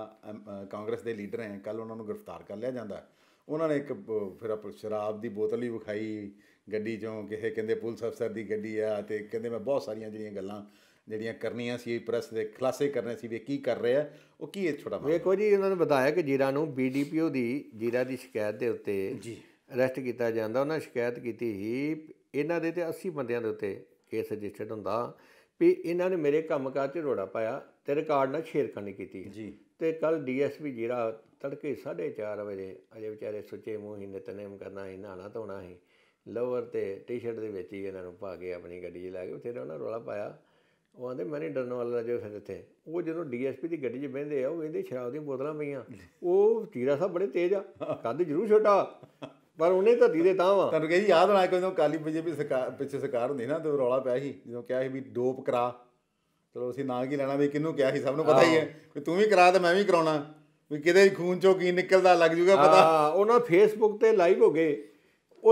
ਕਾਂਗਰਸ ਦੇ ਲੀਡਰ ਹੈ ਕੱਲ ਉਹਨਾਂ ਨੂੰ ਗ੍ਰਿਫਤਾਰ ਕਰ ਲਿਆ ਜਾਂਦਾ ਉਹਨਾਂ ਨੇ ਇੱਕ ਫਿਰ ਸ਼ਰਾਬ ਦੀ ਬੋਤਲ ਹੀ ਵਿਖਾਈ ਗੱਡੀ ਚੋਂ ਕਿਸੇ ਕਹਿੰਦੇ ਪੁਲਿਸ ਅਫਸਰ ਦੀ ਗੱਡੀ ਆ ਤੇ ਕਹਿੰਦੇ ਮੈਂ ਬਹੁਤ ਸਾਰੀਆਂ ਜਿਹੜੀਆਂ ਗੱਲਾਂ ਜਿਹੜੀਆਂ ਕਰਨੀਆਂ ਸੀ ਪ੍ਰੈਸ ਦੇ ਖਲਾਸੇ ਕਰਨੇ ਸੀ ਵੀ ਕੀ ਕਰ ਰਿਹਾ ਉਹ ਕੀ ਇਹ ਛੋਟਾ ਵੇਖੋ ਜੀ ਉਹਨਾਂ ਨੇ ਬਤਾਇਆ ਕਿ ਜੀਰਾ ਨੂੰ ਬੀਡੀਪੀਓ ਦੀ ਜੀਰਾ ਦੀ ਸ਼ਿਕਾਇਤ ਦੇ ਉੱਤੇ ਜੀ ਅਰੈਸਟ ਕੀਤਾ ਜਾਂਦਾ ਉਹਨਾਂ ਸ਼ਿਕਾਇਤ ਕੀਤੀ ਹੀ ਇਹਨਾਂ ਦੇ ਤੇ 80 ਬੰਦਿਆਂ ਦੇ ਉੱਤੇ ਕੇਸ ਰਜਿਸਟਰਡ ਹੁੰਦਾ ਵੀ ਇਹਨਾਂ ਨੇ ਮੇਰੇ ਕੰਮਕਾਰ 'ਚ ਰੋੜਾ ਪਾਇਆ ਤੇ ਰਿਕਾਰਡ ਨਾਲ ਛੇੜਖਾਨੀ ਕੀਤੀ ਜੀ ਤੇ ਕੱਲ ਡੀਐਸਪੀ ਜਿਹੜਾ ਤੜਕੇ 4:30 ਵਜੇ ਅਜੇ ਵਿਚਾਰੇ ਸੁੱਚੇ ਮੂੰਹ ਹੀ ਨਿਤਨੇਮ ਕਰਨਾ ਹੀ ਨਹਾਣਾ ਧੋਣਾ ਹੀ ਲੋਅਰ ਤੇ ਟੀ-ਸ਼ਰਟ ਦੇ ਵਿੱਚ ਹੀ ਇਹਨਾਂ ਨੂੰ ਪਾ ਕੇ ਆਪਣੀ ਗੱਡੀ 'ਚ ਲਾ ਕੇ ਉੱਥੇ ਉਹਨਾਂ ਰੋਲਾ ਪਾਇਆ ਉਹ ਆਂਦੇ ਮੈਨੇ ਡਰਨ ਵਾਲਾ ਜੋ ਫਿਰ ਇੱਥੇ ਉਹ ਜਦੋਂ ਡੀਐਸਪੀ ਦੀ ਗੱਡੀ 'ਚ ਬਹਿੰਦੇ ਆ ਉਹ ਕਹਿੰਦੇ ਸ਼ਰਾਬ ਦੀਆਂ ਬੋਤਲਾਂ ਪਈਆਂ ਉਹ ਤੀਰਾ ਸਾਹਿਬ ਬੜੇ ਤੇਜ਼ ਆ ਕੱਦ ਜ਼ਰੂਰ ਛੋਟਾ ਪਰ ਉਹਨੇ ਤਾਂ ਧੀਰੇ ਤਾਂ ਵਾ ਤੁਹਾਨੂੰ ਕਹੀ ਯਾਦ ਹੋਣਾ ਜਦੋਂ ਕਾਲੀ ਬੀਜੇਪੀ ਸਰਕਾਰ ਪਿੱਛੇ ਸਰਕਾਰ ਹੁੰਦੀ ਨਾ ਤੇ ਰੌਲਾ ਪਿਆ ਸੀ ਜਦੋਂ ਕਿਹਾ ਸੀ ਵੀ ਡੋਪ ਕਰਾ ਚਲੋ ਅਸੀਂ ਨਾਂ ਕੀ ਲੈਣਾ ਵੀ ਕਿਹਨੂੰ ਕਿਹਾ ਸੀ ਸਭ ਨੂੰ ਪਤਾ ਹੀ ਹੈ ਕਿ ਤੂੰ ਵੀ ਕਰਾ ਤੇ ਮੈਂ ਵੀ ਕਰਾਉਣਾ ਵੀ ਕਿਤੇ ਖੂਨ ਚੋਂ ਕੀ ਨਿਕਲਦਾ ਲੱਗ ਜੂਗਾ ਪਤਾ ਹਾਂ ਉਹਨਾਂ ਫੇਸਬੁੱਕ ਤੇ ਲਾਈਵ ਹੋ ਗਏ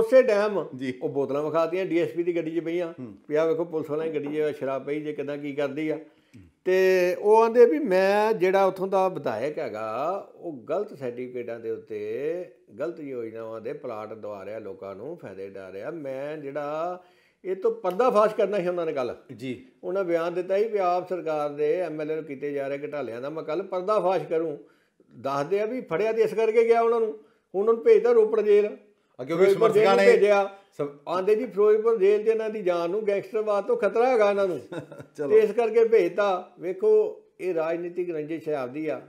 ਉਸੇ ਟਾਈਮ ਉਹ ਬੋਤਲਾਂ ਵਿਖਾਤੀਆਂ ਡੀਐਸਪੀ ਦੀ ਗੱਡੀ 'ਚ ਪਈਆਂ ਪਿਆ ਵੇਖੋ ਪੁਲਿਸ ਵਾਲਿਆਂ ਦੀ ਗੱਡੀ 'ਚ ਸ਼ਰਾਬ ਪਈ ਜੇ ਕਿਦਾਂ ਕੀ ਕਰਦੀ ਆ ਤੇ ਉਹ ਆਂਦੇ ਵੀ ਮੈਂ ਜਿਹੜਾ ਉਥੋਂ ਦਾ ਵਿਧਾਇਕ ਹੈਗਾ ਉਹ ਗਲਤ ਸਰਟੀਫਿਕੇਟਾਂ ਦੇ ਉੱਤੇ ਗਲਤ ਯੋਜਨਾਵਾਂ ਦੇ ਪਲਾਟ ਦਵਾ ਰਿਹਾ ਲੋਕਾਂ ਨੂੰ ਫਾਇਦੇ ਡਾ ਰਿਹਾ ਮੈਂ ਜਿਹੜਾ ਇਹ ਤੋਂ ਪਰਦਾਫਾਸ਼ ਕਰਨਾ ਸੀ ਉਹਨਾਂ ਨੇ ਗੱਲ ਜੀ ਉਹਨਾਂ ਬਿਆਨ ਦਿੱਤਾ ਸੀ ਵੀ ਆਪ ਸਰਕਾਰ ਦੇ ਐਮਐਲਏ ਨੂੰ ਕੀਤੇ ਜਾ ਰਹੇ ਘਟਾਲਿਆਂ ਦਾ ਮੈਂ ਕੱਲ ਪਰਦਾਫਾਸ਼ ਕਰੂੰ ਦੱਸਦੇ ਆ ਵੀ ਫੜਿਆ ਤੇ ਇਸ ਕਰਕੇ ਗਿਆ ਉਹਨਾਂ ਨੂੰ ਹੁਣ ਉਹਨੂੰ ਭੇਜਦਾ ਰੋਪੜ ਜੇਲ੍ਹ ਉਹ ਸਮਰਥਕਾਂ ਨੇ ਭੇਜਿਆ ਆਂਦੇ ਜੀ ਫਿਰੋਜ਼ਪੁਰ ਜੇਲ੍ਹ ਤੇ ਇਹਨਾਂ ਦੀ ਜਾਨ ਨੂੰ ਗੈਂਗਸਟਰਵਾਦ ਤੋਂ ਖਤਰਾ ਹੈਗਾ ਇਹਨਾਂ ਨੂੰ (laughs) ਚਲੋ ਇਸ ਕਰਕੇ ਭੇਜਤਾ ਵੇਖੋ ਇਹ ਰਾਜਨੀਤਿਕ ਰੰਜਿਸ਼ ਹੈ ਆਪਦੀ ਆ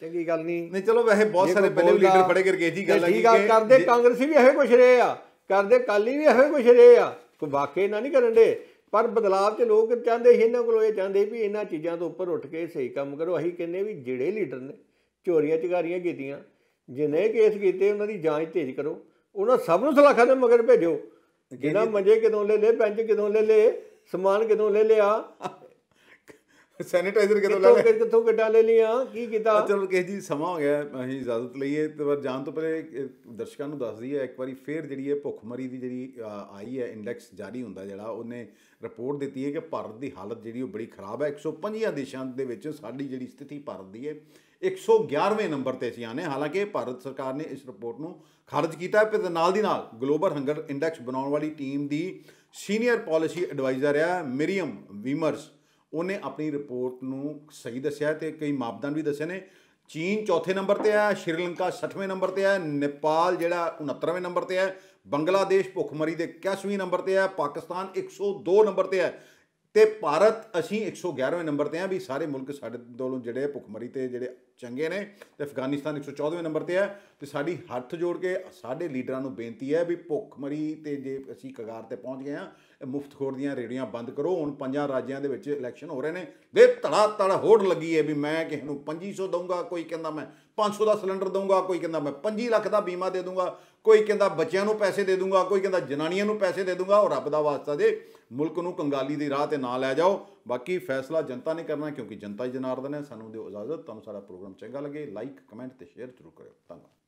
ਚੰਗੀ ਗੱਲ ਨਹੀਂ ਨਹੀਂ ਚਲੋ ਵੈਸੇ ਬਹੁਤ ਸਾਰੇ ਪਹਿਲੇ ਲੀਡਰ ਫੜੇ ਕਰਕੇ ਜੀ ਗੱਲ ਹੈ ਕਿ ਕਰਦੇ ਕਾਂਗਰਸੀ ਵੀ ਇਹੋ ਕੁਛ ਰਹੇ ਆ ਕਰਦੇ ਕਾਲੀ ਵੀ ਇਹੋ ਕੁਛ ਰਹੇ ਆ ਕੋਈ ਵਾਕਈ ਨਾ ਨਹੀਂ ਕਰਨ ਦੇ ਪਰ ਬਦਲਾਅ ਤੇ ਲੋਕ ਚਾਹੁੰਦੇ ਸੀ ਇਹਨਾਂ ਕੋਲੋਂ ਇਹ ਚਾਹੁੰਦੇ ਵੀ ਇਹਨਾਂ ਚੀਜ਼ਾਂ ਤੋਂ ਉੱਪਰ ਉੱਠ ਕੇ ਸਹੀ ਕੰਮ ਕਰੋ ਅਸੀਂ ਕਹਿੰਦੇ ਵੀ ਜਿਹੜੇ ਲੀਡਰ ਨੇ ਚੋਰੀਆਂ ਚਗਾਰੀਆਂ ਕੀਤੀਆਂ ਜਿਨੇ ਕੇਸ ਕੀਤੇ ਉਹਨਾਂ ਦੀ ਜਾਂਚ ਤੇਜ਼ ਕਰੋ ਉਹਨਾਂ ਸਭ ਨੂੰ ਸਲਾਖਾਂ ਦੇ ਮਗਰ ਭੇਜੋ ਜਿਹੜਾ ਮੰਜੇ ਕਿਦੋਂ ਲੈ ਲੈ ਪੈਂਚ ਕਿਦੋਂ ਲੈ ਲੈ ਸਮਾਨ ਕਿਦੋਂ ਲੈ ਲਿਆ ਸੈਨੀਟਾਈਜ਼ਰ ਕਿਦੋਂ ਲੈ ਲਿਆ ਕਿੱਥੋਂ ਕਿੱਡਾ ਲੈ ਲਿਆ ਕੀ ਕੀਤਾ ਚਲੋ ਕਿਸ ਜੀ ਸਮਾਂ ਹੋ ਗਿਆ ਅਸੀਂ ਇਜਾਜ਼ਤ ਲਈਏ ਤੇ ਪਰ ਜਾਣ ਤੋਂ ਪਹਿਲੇ ਦਰਸ਼ਕਾਂ ਨੂੰ ਦੱਸ ਦਈਏ ਇੱਕ ਵਾਰੀ ਫੇਰ ਜਿਹੜੀ ਇਹ ਭੁੱਖਮਰੀ ਦੀ ਜਿਹੜੀ ਆਈ ਹੈ ਇੰਡੈਕਸ ਜਾਰੀ ਹੁੰਦਾ ਜਿਹੜਾ ਉਹਨੇ ਰਿਪੋਰਟ ਦਿੱਤੀ ਹੈ ਕਿ ਭਾਰਤ ਦੀ ਹਾਲਤ ਜਿਹੜੀ ਉਹ ਬੜੀ ਖਰਾਬ ਹੈ 150 ਦੇਸ਼ਾਂ ਦੇ ਵਿੱਚ ਸਾਡੀ ਜਿਹੜੀ ਸਥਿਤੀ ਭਾਰਤ ਦੀ ਹੈ 111ਵੇਂ ਨੰਬਰ ਤੇ ਸੀ ਆਨੇ ਹਾਲਾਂਕਿ ਭਾਰਤ ਸਰਕਾਰ ਨੇ ਇਸ ਰਿਪੋਰਟ ਨੂੰ ਖਾਰਜ ਕੀਤਾ ਹੈ ਪਰ ਨਾਲ ਦੀ ਨਾਲ ਗਲੋਬਲ ਹੰਗਰ ਇੰਡੈਕਸ ਬਣਾਉਣ ਵਾਲੀ ਟੀਮ ਦੀ ਸੀਨੀਅਰ ਪਾਲਿਸੀ ਐਡਵਾਈਜ਼ਰ ਹੈ ਮਰੀਮ ਵੀਮਰਸ ਉਹਨੇ ਆਪਣੀ ਰਿਪੋਰਟ ਨੂੰ ਸਹੀ ਦੱਸਿਆ ਤੇ ਕਈ ਮਾਪਦੰਡ ਵੀ ਦੱਸੇ ਨੇ ਚੀਨ ਚੌਥੇ ਨੰਬਰ ਤੇ ਆ ਸ਼੍ਰੀਲੰਕਾ 60ਵੇਂ ਨੰਬਰ ਤੇ ਆ ਨੇਪਾਲ ਜਿਹੜਾ 69ਵੇਂ ਨੰਬਰ ਤੇ ਆ ਬੰਗਲਾਦੇਸ਼ ਭੁੱਖਮਰੀ ਦੇ 61ਵੇਂ ਨੰਬਰ ਤੇ ਆ ਪਾਕਿਸਤਾਨ 102 ਨੰਬਰ ਤੇ ਆ ਤੇ ਭਾਰਤ ਅਸੀਂ 111ਵੇਂ ਨੰਬਰ ਤੇ ਆ ਵੀ ਸਾਰੇ ਮੁਲਕ ਸਾਡੇ ਦੋਲੋਂ ਜਿਹੜੇ ਭੁੱਖਮਰੀ ਤੇ ਜਿਹੜੇ ਚੰਗੇ ਨੇ ਤੇ ਅਫਗਾਨਿਸਤਾਨ 114ਵੇਂ ਨੰਬਰ ਤੇ ਆ ਤੇ ਸਾਡੀ ਹੱਥ ਜੋੜ ਕੇ ਸਾਡੇ ਲੀਡਰਾਂ ਨੂੰ ਬੇਨਤੀ ਹੈ ਵੀ ਭੁੱਖਮਰੀ ਤੇ ਜੇ ਅਸੀਂ ਕਗਾਰ ਤੇ ਪਹੁੰਚ ਗਏ ਆ ਮੁਫਤਖੋਰ ਦੀਆਂ ਰੇੜੀਆਂ ਬੰਦ ਕਰੋ ਹੁਣ ਪੰਜਾਂ ਰਾਜਿਆਂ ਦੇ ਵਿੱਚ ਇਲੈਕਸ਼ਨ ਹੋ ਰਹੇ ਨੇ ਦੇ ਧੜਾ ਧੜ ਹੋੜ ਲੱਗੀ ਹੈ ਵੀ ਮੈਂ ਕਿਸੇ ਨੂੰ 2500 ਦਊਂਗਾ ਕੋਈ ਕਹਿੰਦਾ ਮੈਂ 500 ਦਾ ਸਿਲੰਡਰ ਦਊਂਗਾ ਕੋਈ ਕਹਿੰਦਾ ਮੈਂ 25 ਲੱਖ ਦਾ ਬੀਮਾ ਦੇ ਦਊਂਗਾ ਕੋਈ ਕਹਿੰਦਾ ਬੱਚਿਆਂ ਨੂੰ ਪੈਸੇ ਦੇ ਦਊਂਗਾ ਕੋਈ ਕਹਿੰਦਾ ਜਨਾਨੀਆਂ ਨੂੰ ਪੈਸੇ ਦੇ ਦਊਂਗਾ ਉਹ ਰੱਬ ਦਾ ਵਾਸਤਾ ਦੇ ਮੁਲਕ ਨੂੰ ਕੰਗਾਲੀ ਦੀ ਰਾਹ ਤੇ ਨਾ ਲੈ ਜਾਓ ਬਾਕੀ ਫੈਸਲਾ ਜਨਤਾ ਨੇ ਕਰਨਾ ਕਿਉਂਕਿ ਜਨਤਾ ਹੀ ਜਨਾਰਦਨ ਹੈ ਸਾਨੂੰ ਦਿਓ ਇਜਾਜ਼ਤ ਤੁਹਾਨੂੰ ਸਾਡਾ ਪ੍ਰੋਗਰਾਮ ਚੰਗਾ ਲੱਗੇ ਲਾਈਕ ਕਮੈਂਟ ਤੇ ਸ਼ੇਅਰ ਜ਼ਰੂਰ ਕਰਿਓ ਧੰਨਵਾਦ